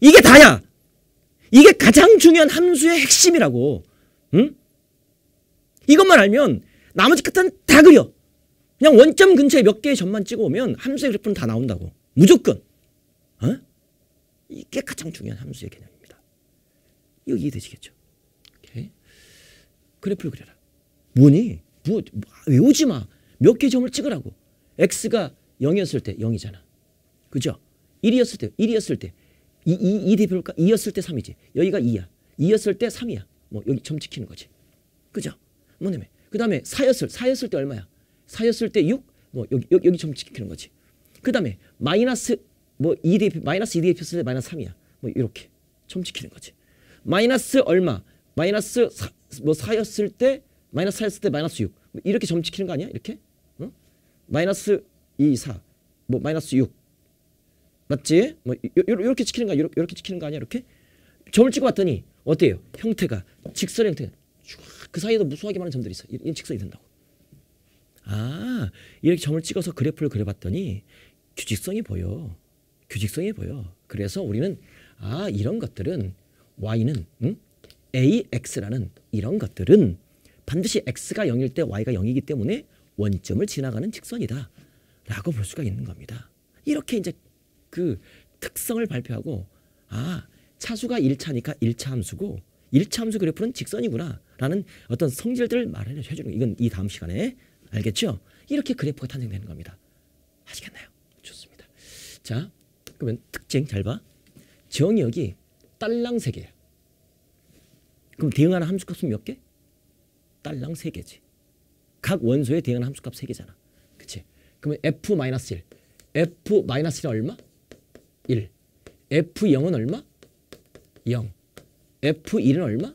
Speaker 1: 이게 다야. 이게 가장 중요한 함수의 핵심이라고. 응? 이것만 알면 나머지 끝은 다 그려. 그냥 원점 근처에 몇 개의 점만 찍어오면 함수의 그래프는 다 나온다고. 무조건. 어? 이게 가장 중요한 함수의 개념입니다. 이거 이해되시겠죠? 오케이. 그래프를 그려라. 뭐니? 뭐, 외우지 마. 몇개 점을 찍으라고. x가 0이었을 때 0이잖아. 그죠? 1이었을 때 1이었을 때 2, 2, 2 대표일까? 2였을 때 3이지. 여기가 2야. 2였을 때 3이야. 뭐 여기 점 찍히는 거지. 그죠? 뭐냐면 그 다음에 4였을 4였을 때 얼마야? 4였을 때 6, 뭐 여기, 여기, 여기 점찍히는 거지. 그 다음에 마이너스 뭐 2대 마이너스 2대 했을 때 마이너스 3이야. 뭐 이렇게 점 찍히는 거지. 마이너스 얼마? 마이너스 4, 뭐 4였을 때 마이너스 4였을 때 마이너스 6. 뭐 이렇게 점 찍히는 거 아니야? 이렇게? 어? 마이너스 2, 4. 뭐 마이너스 6. 맞지? 뭐 요, 요, 이렇게 찍히는 거 요렇게, 요렇게 찍히는 거 아니야? 이렇게? 점을 찍어 봤더니 어때요? 형태가 직선 형태가 그 사이에도 무수하게 많은 점들이 있어. 이런 직선이 된다고. 아 이렇게 점을 찍어서 그래프를 그려봤더니 규칙성이 보여. 규칙성이 보여. 그래서 우리는 아 이런 것들은 y는 음? ax라는 이런 것들은 반드시 x가 0일 때 y가 0이기 때문에 원점을 지나가는 직선이다. 라고 볼 수가 있는 겁니다. 이렇게 이제 그 특성을 발표하고 아 차수가 1차니까 1차 함수고 1차 함수 그래프는 직선이구나 라는 어떤 성질들을 말해주는 이건 이 다음 시간에 알겠죠? 이렇게 그래프가 탄생되는 겁니다. 아시겠나요? 좋습니다. 자, 그러면 특징 잘 봐. 정역이 딸랑 3개야. 그럼 대응하는 함수값은 몇 개? 딸랑 3개지. 각 원소에 대응하는 함수값 3개잖아. 그치? 그러면 f-1. f-1은 얼마? 1. f0은 얼마? 0. f1은 얼마?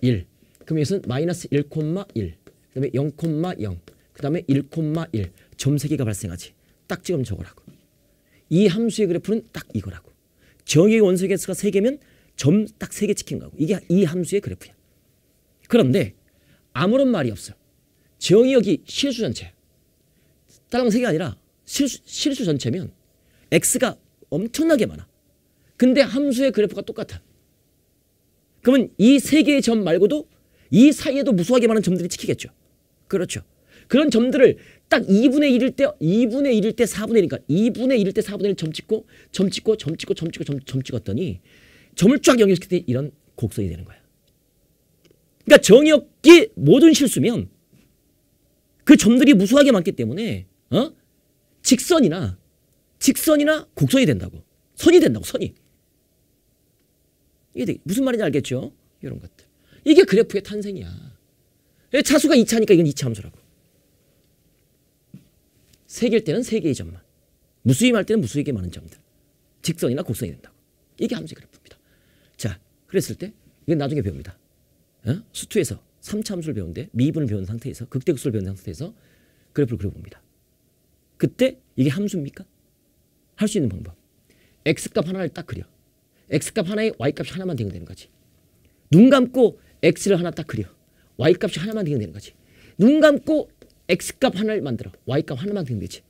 Speaker 1: 1. 그럼 이것은 마이너스 1,1. 그 다음에 0,0. 그 다음에 1,1점 3개가 발생하지. 딱 지금 저거라고. 이 함수의 그래프는 딱 이거라고. 정의 원소의 개수가 3개면 점 딱 3개 찍힌 거고. 이게 이 함수의 그래프야. 그런데 아무런 말이 없어. 정의역이 실수 전체. 다른 색이 아니라 실수, 실수 전체면 x가 엄청나게 많아. 근데 함수의 그래프가 똑같아. 그러면 이3 개의 점 말고도 이 사이에도 무수하게 많은 점들이 찍히겠죠. 그렇죠. 그런 점들을 딱 2분의 1일 때 2분의 1일 때 4분의 1이니까 2분의 1일 때 4분의 1점 찍고 점 찍고 점 찍고 점 찍고 점, 점 찍었더니 점을 쫙 연결시킬 때 이런 곡선이 되는 거야. 그러니까 정의역기 모든 실수면 그 점들이 무수하게 많기 때문에 어? 직선이나 직선이나 곡선이 된다고. 선이 된다고 선이. 이게 무슨 말인지 알겠죠? 이런 것들. 이게 그래프의 탄생이야. 예, 차수가 2차니까 이건 2차 함수라고. 세개일 때는 세 개의 점만. 무수임할 때는 무수에게 많은 점들. 직선이나 곡선이 된다고. 이게 함수의 그래프입니다. 자, 그랬을 때 이건 나중에 배웁니다. 어? 수투에서 3차 함수를 배운데 미분을 배운 상태에서 극대극수를 배운 상태에서 그래프를 그려봅니다. 그때 이게 함수입니까? 할 수 있는 방법. x값 하나를 딱 그려. x값 하나에 y값이 하나만 대응되는 거지. 눈 감고 x를 하나 딱 그려. y값이 하나만 대응되는 거지. 눈 감고 x값 하나를 만들어. y값 하나만 대응 되지.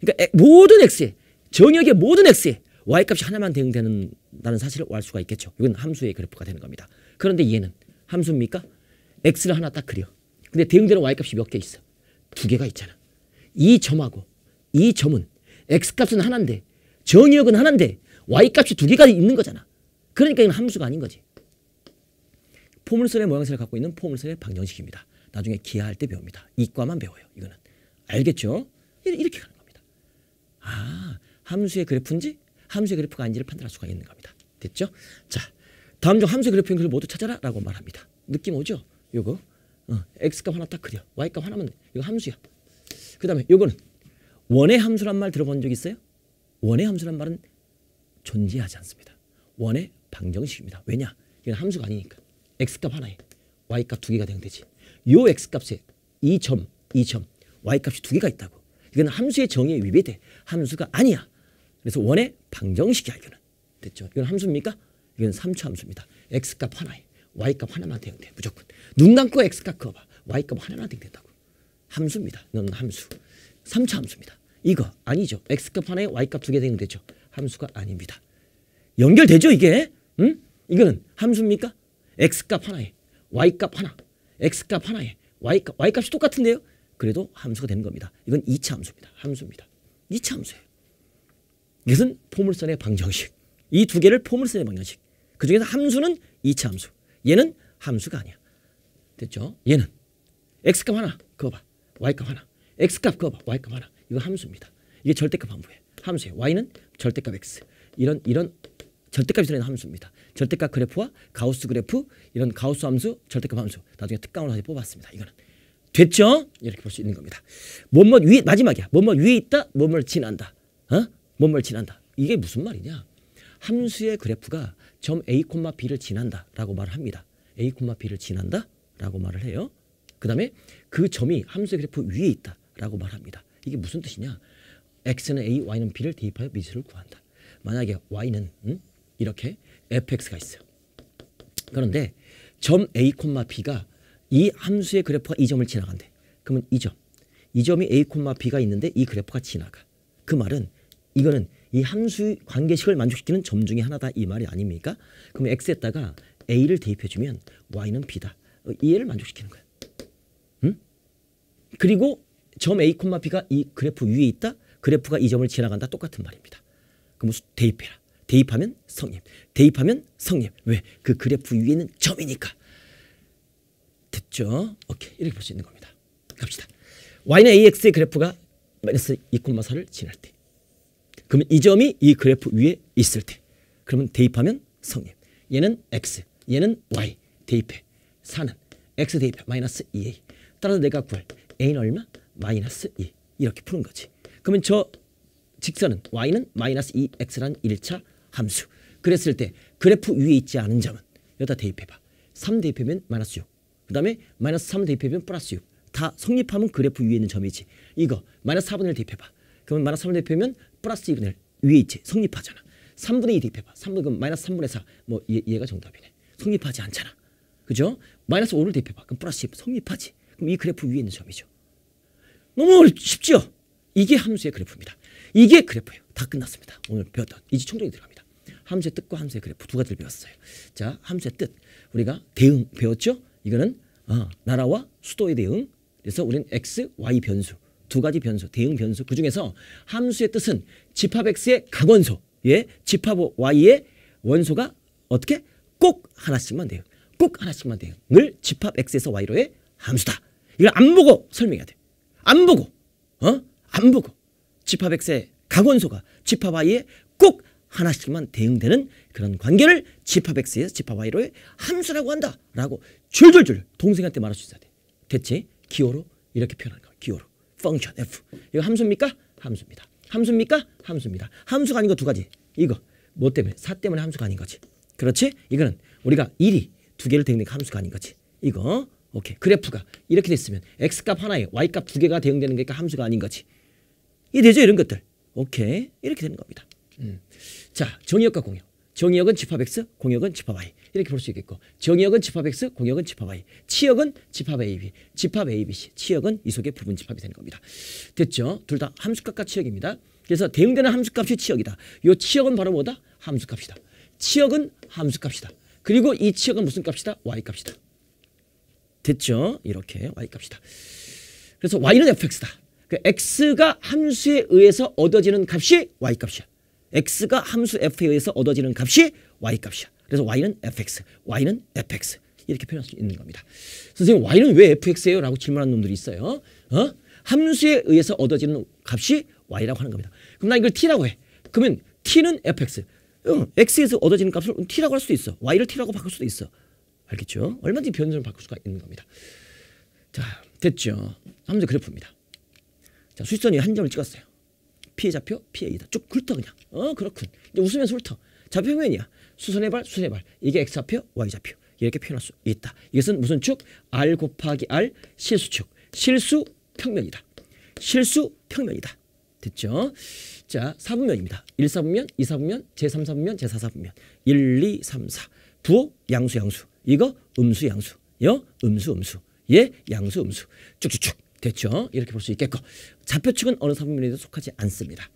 Speaker 1: 그러니까 모든 x에 정역의 모든 x에 y값이 하나만 대응된다는 사실을 알 수가 있겠죠. 이건 함수의 그래프가 되는 겁니다. 그런데 얘는 함수입니까? x를 하나 딱 그려. 근데 대응되는 y값이 몇 개 있어? 두 개가 있잖아. 이 점하고 이 점은 x값은 하나인데 정의역은 하나인데 y값이 두 개가 있는 거잖아. 그러니까 이건 함수가 아닌 거지. 포물선의 모양새를 갖고 있는 포물선의 방정식입니다. 나중에 기하할 때 배웁니다. 이과만 배워요. 이거는 알겠죠? 이렇게 가는 겁니다. 아 함수의 그래프인지 함수의 그래프가 아닌지를 판단할 수가 있는 겁니다. 됐죠? 자 다음 중 함수의 그래프인 것을 모두 찾아라 라고 말합니다. 느낌 오죠? 요거 어, x값 하나 딱 그려. y값 하나만 이거 함수야. 그 다음에 요거는 원의 함수란 말 들어본 적 있어요? 원의 함수란 말은 존재하지 않습니다. 원의 방정식입니다. 왜냐? 이건 함수가 아니니까. x값 하나에 y값 두 개가 되면 되지. 요 x값에 2점, 2점, y값이 두 개가 있다고. 이건 함수의 정의에 위배돼. 함수가 아니야. 그래서 원의 방정식이 알려는 됐죠. 이건 함수입니까? 이건 3차 함수입니다. x값 하나에 y값 하나만 대응돼. 무조건. 눈 감고 x값 그어봐. y값 하나만 대응된다고. 함수입니다. 넌 함수. 3차 함수입니다. 이거 아니죠. x값 하나에 y값 두 개 대응되죠. 함수가 아닙니다. 연결되죠 이게? 응? 이거는 함수입니까? x값 하나에 y값 하나 x값 하나에 y값, y값이 똑같은데요. 그래도 함수가 되는 겁니다. 이건 2차 함수입니다. 함수입니다. 2차 함수예요. 이것은 포물선의 방정식. 이 두 개를 포물선의 방정식. 그중에서 함수는 2차 함수. 얘는 함수가 아니야. 됐죠? 얘는 x값 하나 그어봐. y값 하나. x값 그어봐. y값 하나. 이거 함수입니다. 이게 절대값 함수예요. 함수예요. y는 절대값 x. 이런 이런 절대값이 들는 함수입니다. 절대값 그래프와 가우스 그래프 이런 가우스 함수 절대값 함수 나중에 특강으로 다시 뽑았습니다. 이거는 됐죠? 이렇게 볼 수 있는 겁니다. 뭔뭘 위에 마지막이야. 뭔뭘 위에 있다. 뭔뭘 지난다. 어? 뭔뭘 지난다. 이게 무슨 말이냐? 함수의 그래프가 점 a, b를 지난다라고 말을 합니다. a, b를 지난다라고 말을 해요. 그다음에 그 점이 함수의 그래프 위에 있다라고 말합니다. 이게 무슨 뜻이냐? x는 a, y는 b를 대입하여 미수를 구한다. 만약에 y는 음? 이렇게 fx가 있어요. 그런데 점 a, b가 이 함수의 그래프가 이 점을 지나간대. 그러면 이 점. 이 점이 a, b가 있는데 이 그래프가 지나가. 그 말은 이거는 이 함수 관계식을 만족시키는 점 중에 하나다 이 말이 아닙니까? 그럼 x에다가 a를 대입해주면 y는 b다. 어, 이해를 만족시키는 거야. 응? 그리고 점 a, b가 이 그래프 위에 있다. 그래프가 이 점을 지나간다. 똑같은 말입니다. 그럼 대입해라. 대입하면 성립, 대입하면 성립. 왜? 그 그래프 위에는 점이니까. 됐죠? 오케이, 이렇게 볼 수 있는 겁니다. 갑시다. y는 ax의 그래프가 마이너스 2,4를 지날 때. 그러면 이 점이 이 그래프 위에 있을 때. 그러면 대입하면 성립. 얘는 x, 얘는 y. 대입해. 4는 x 대입해. 마이너스 2a. 따라서 내가 구할 a는 얼마? 마이너스 2. 이렇게 푸는 거지. 그러면 저 직선은 y는 마이너스 2x란 1차 함수. 그랬을 때 그래프 위에 있지 않은 점은 여기다 대입해봐. 3 대입하면 마이너스 6. 그 다음에 마이너스 3 대입하면 플러스 6. 다 성립하면 그래프 위에 있는 점이지. 이거 마이너스 4분의 1 대입해봐. 그러면 마이너스 3분의 1 대입하면 플러스 2분의 1 위에 있지. 성립하잖아. 3분의 2 대입해봐. 3분, 그럼 마이너스 3분의 4. 뭐 얘, 얘가 정답이네. 성립하지 않잖아. 그죠? 마이너스 5를 대입해봐. 그럼 플러스 10 성립하지. 그럼 이 그래프 위에 있는 점이죠. 너무 쉽죠 이게 함수의 그래프입니다. 이게 그래프예요. 다 끝났습니다. 오늘 배웠던 이제 총정리 들어갑니다. 함수의 뜻과 함수의 그래프 두 가지를 배웠어요. 자, 함수의 뜻. 우리가 대응 배웠죠? 이거는 어, 나라와 수도의 대응. 그래서 우리는 x, y 변수. 두 가지 변수, 대응 변수. 그중에서 함수의 뜻은 집합 x의 각원소. 예, 집합 y의 원소가 어떻게? 꼭 하나씩만 돼요. 꼭 하나씩만 돼요. 늘 집합 x에서 y로의 함수다. 이걸 안 보고 설명해야 돼. 안 보고. 어? 안 보고. 집합 x의 각원소가 집합 y에 꼭 하나씩만 대응되는 그런 관계를 지파백스에서지파와이로의 함수라고 한다. 라고 줄줄줄 동생한테 말할 수 있어야 돼. 대체 기호로 이렇게 표현하는 거야. 기호로. function F. 이거 함수입니까? 함수입니다. 함수입니까? 함수입니다. 함수가 아닌 거 두 가지. 이거. 뭐 때문에? 사 때문에 함수가 아닌 거지. 그렇지? 이거는 우리가 1이 두 개를 대응되는 함수가 아닌 거지. 이거. 오케이. 그래프가 이렇게 됐으면 x값 하나에 y값 두 개가 대응되는 게 함수가 아닌 거지. 이해되죠? 이런 것들. 오케이. 이렇게 되는 겁니다. 음. 자, 정의역과 공역. 정의역은 집합 스 공역은 집합 I. 이렇게 볼 수 있겠고 정의역은 집합 스 공역은 집합 I. 치역은 집합 AB, 집합 ABC, 치역은 이 속의 부분 집합이 되는 겁니다. 됐죠? 둘 다 함수값과 치역입니다. 그래서 대응되는 함수값이 치역이다. 요 치역은 바로 뭐다? 함수값이다. 치역은 함수값이다. 그리고 이 치역은 무슨 값이다? y값이다. 됐죠? 이렇게 y값이다. 그래서 y는 fx다. 그 x가 함수에 의해서 얻어지는 값이 y값이야. x가 함수 f에 의해서 얻어지는 값이 y 값이야. 그래서 y는 fx, y는 fx 이렇게 표현할 수 있는 겁니다. 선생님 y는 왜 fx예요? 라고 질문하는 놈들이 있어요. 어? 함수에 의해서 얻어지는 값이 y라고 하는 겁니다. 그럼 나 이걸 t라고 해. 그러면 t는 fx. 응, x에서 얻어지는 값을 t라고 할 수도 있어. y를 t라고 바꿀 수도 있어. 알겠죠? 얼마든지 변수를 바꿀 수가 있는 겁니다. 자, 됐죠. 함수 그래프입니다. 자, 수직선이 한 점을 찍었어요. 피해자표 피해이다. 쭉 훑어 그냥. 어 그렇군. 이제 웃으면서 훑어. 좌표면이야. 수선해발 수선해발. 이게 x좌표 y좌표. 이렇게 표현할 수 있다. 이것은 무슨 축? r 곱하기 r 실수축. 실수 평면이다. 실수 평면이다. 됐죠? 자, 4분면입니다. 1, 4분면, 2, 4분면, 제3, 4분면, 제4, 4분면. 1, 2, 3, 4. 부호, 양수, 양수. 이거 음수, 양수. 여, 음수, 음수. 예, 양수, 음수. 쭉쭉쭉. 됐죠. 이렇게 볼 수 있겠고 좌표 축은 어느 상품에도 속하지 않습니다.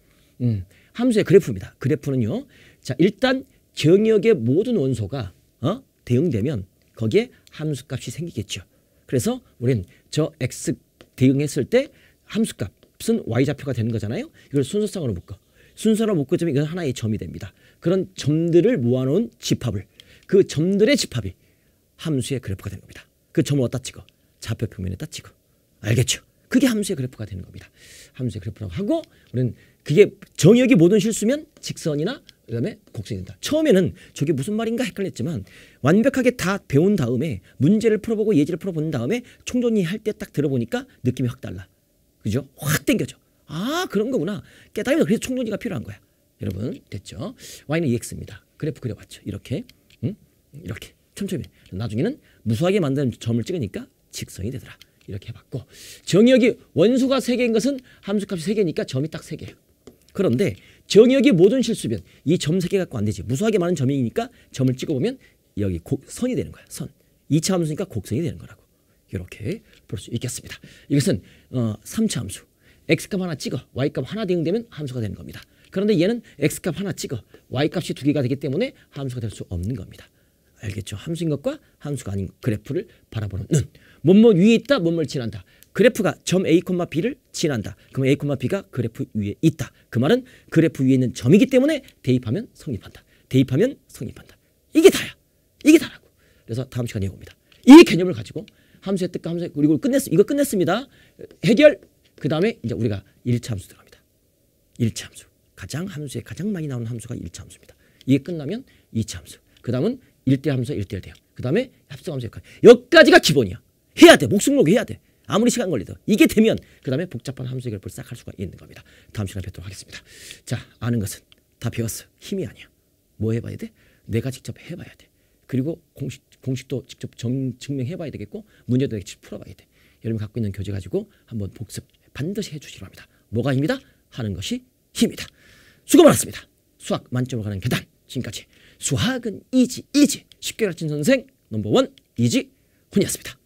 Speaker 1: 음, 함수의 그래프입니다. 그래프는요. 자 일단 경역의 모든 원소가 어? 대응되면 거기에 함수값이 생기겠죠. 그래서 우리는 저 x 대응했을 때 함수값은 y좌표가 되는 거잖아요. 이걸 순서상으로 묶어. 순서로 묶어주면 이건 하나의 점이 됩니다. 그런 점들을 모아놓은 집합을 그 점들의 집합이 함수의 그래프가 되는 겁니다. 그 점을 어디다 찍어? 좌표 평면에다 찍어. 알겠죠? 그게 함수의 그래프가 되는 겁니다. 함수의 그래프라고 하고 우리는 그게 정의역이 모든 실수면 직선이나 그다음에 곡선이 된다. 처음에는 저게 무슨 말인가 헷갈렸지만 완벽하게 다 배운 다음에 문제를 풀어보고 예제를 풀어본 다음에 총전이 할 때 딱 들어보니까 느낌이 확 달라. 그죠? 확 땡겨져. 아 그런 거구나. 깨달으면 그래서 총전이가 필요한 거야. 여러분 됐죠? y는 ex입니다. 그래프 그려봤죠. 이렇게 응? 이렇게 촘촘히 나중에는 무수하게 만드는 점을 찍으니까 직선이 되더라. 이렇게 해봤고 정의역이 원수가 3개인 것은 함수값이 세개니까 점이 딱3개예요 그런데 정의역이 모든 실수면이 점3개 갖고 안 되지. 무수하게 많은 점이니까 점을 찍어보면 여기 곡, 선이 되는 거야. 선. 2차 함수니까 곡선이 되는 거라고. 이렇게 볼 수 있겠습니다. 이것은 어, 3차 함수. x값 하나 찍어 y값 하나 대응되면 함수가 되는 겁니다. 그런데 얘는 x값 하나 찍어 y값이 두 개가 되기 때문에 함수가 될 수 없는 겁니다. 알겠죠? 함수인 것과 함수가 아닌 그래프를 바라보는 눈. 몸뭐 위에 있다 몸뭐를 지난다. 그래프가 점 A, B를 지난다. 그럼 A, B가 그래프 위에 있다. 그 말은 그래프 위에 있는 점이기 때문에 대입하면 성립한다. 대입하면 성립한다. 이게 다야. 이게 다라고. 그래서 다음 시간에 봅니다. 이 개념을 가지고 함수의 뜻과 함수의 그리고 끝냈 이거 끝냈습니다. 해결. 그 다음에 이제 우리가 일차 함수 들어갑니다. 일차 함수. 가장 함수에 가장 많이 나오는 함수가 일차 함수입니다. 이게 끝나면 이차 함수. 그 다음은 일대 함수, 일대일 대항. 그 다음에 합성함수 역할. 여기까지가 기본이야. 해야 돼. 목숨 걸고 해야 돼. 아무리 시간 걸리든 이게 되면 그 다음에 복잡한 함수 해결법을 싹할 수가 있는 겁니다. 다음 시간에 뵙도록 하겠습니다. 자 아는 것은 다 배웠어. 힘이 아니야. 뭐 해봐야 돼? 내가 직접 해봐야 돼. 그리고 공식, 공식도 직접 정, 증명해봐야 되겠고 문제도 직접 풀어봐야 돼. 여러분 갖고 있는 교재 가지고 한번 복습 반드시 해주시기 바랍니다. 뭐가 힘이다? 하는 것이 힘이다. 수고 많았습니다. 수학 만점으로 가는 계단 지금까지 수학은 이지 이지 쉽게 가르친 선생 넘버원 이지 훈이었습니다.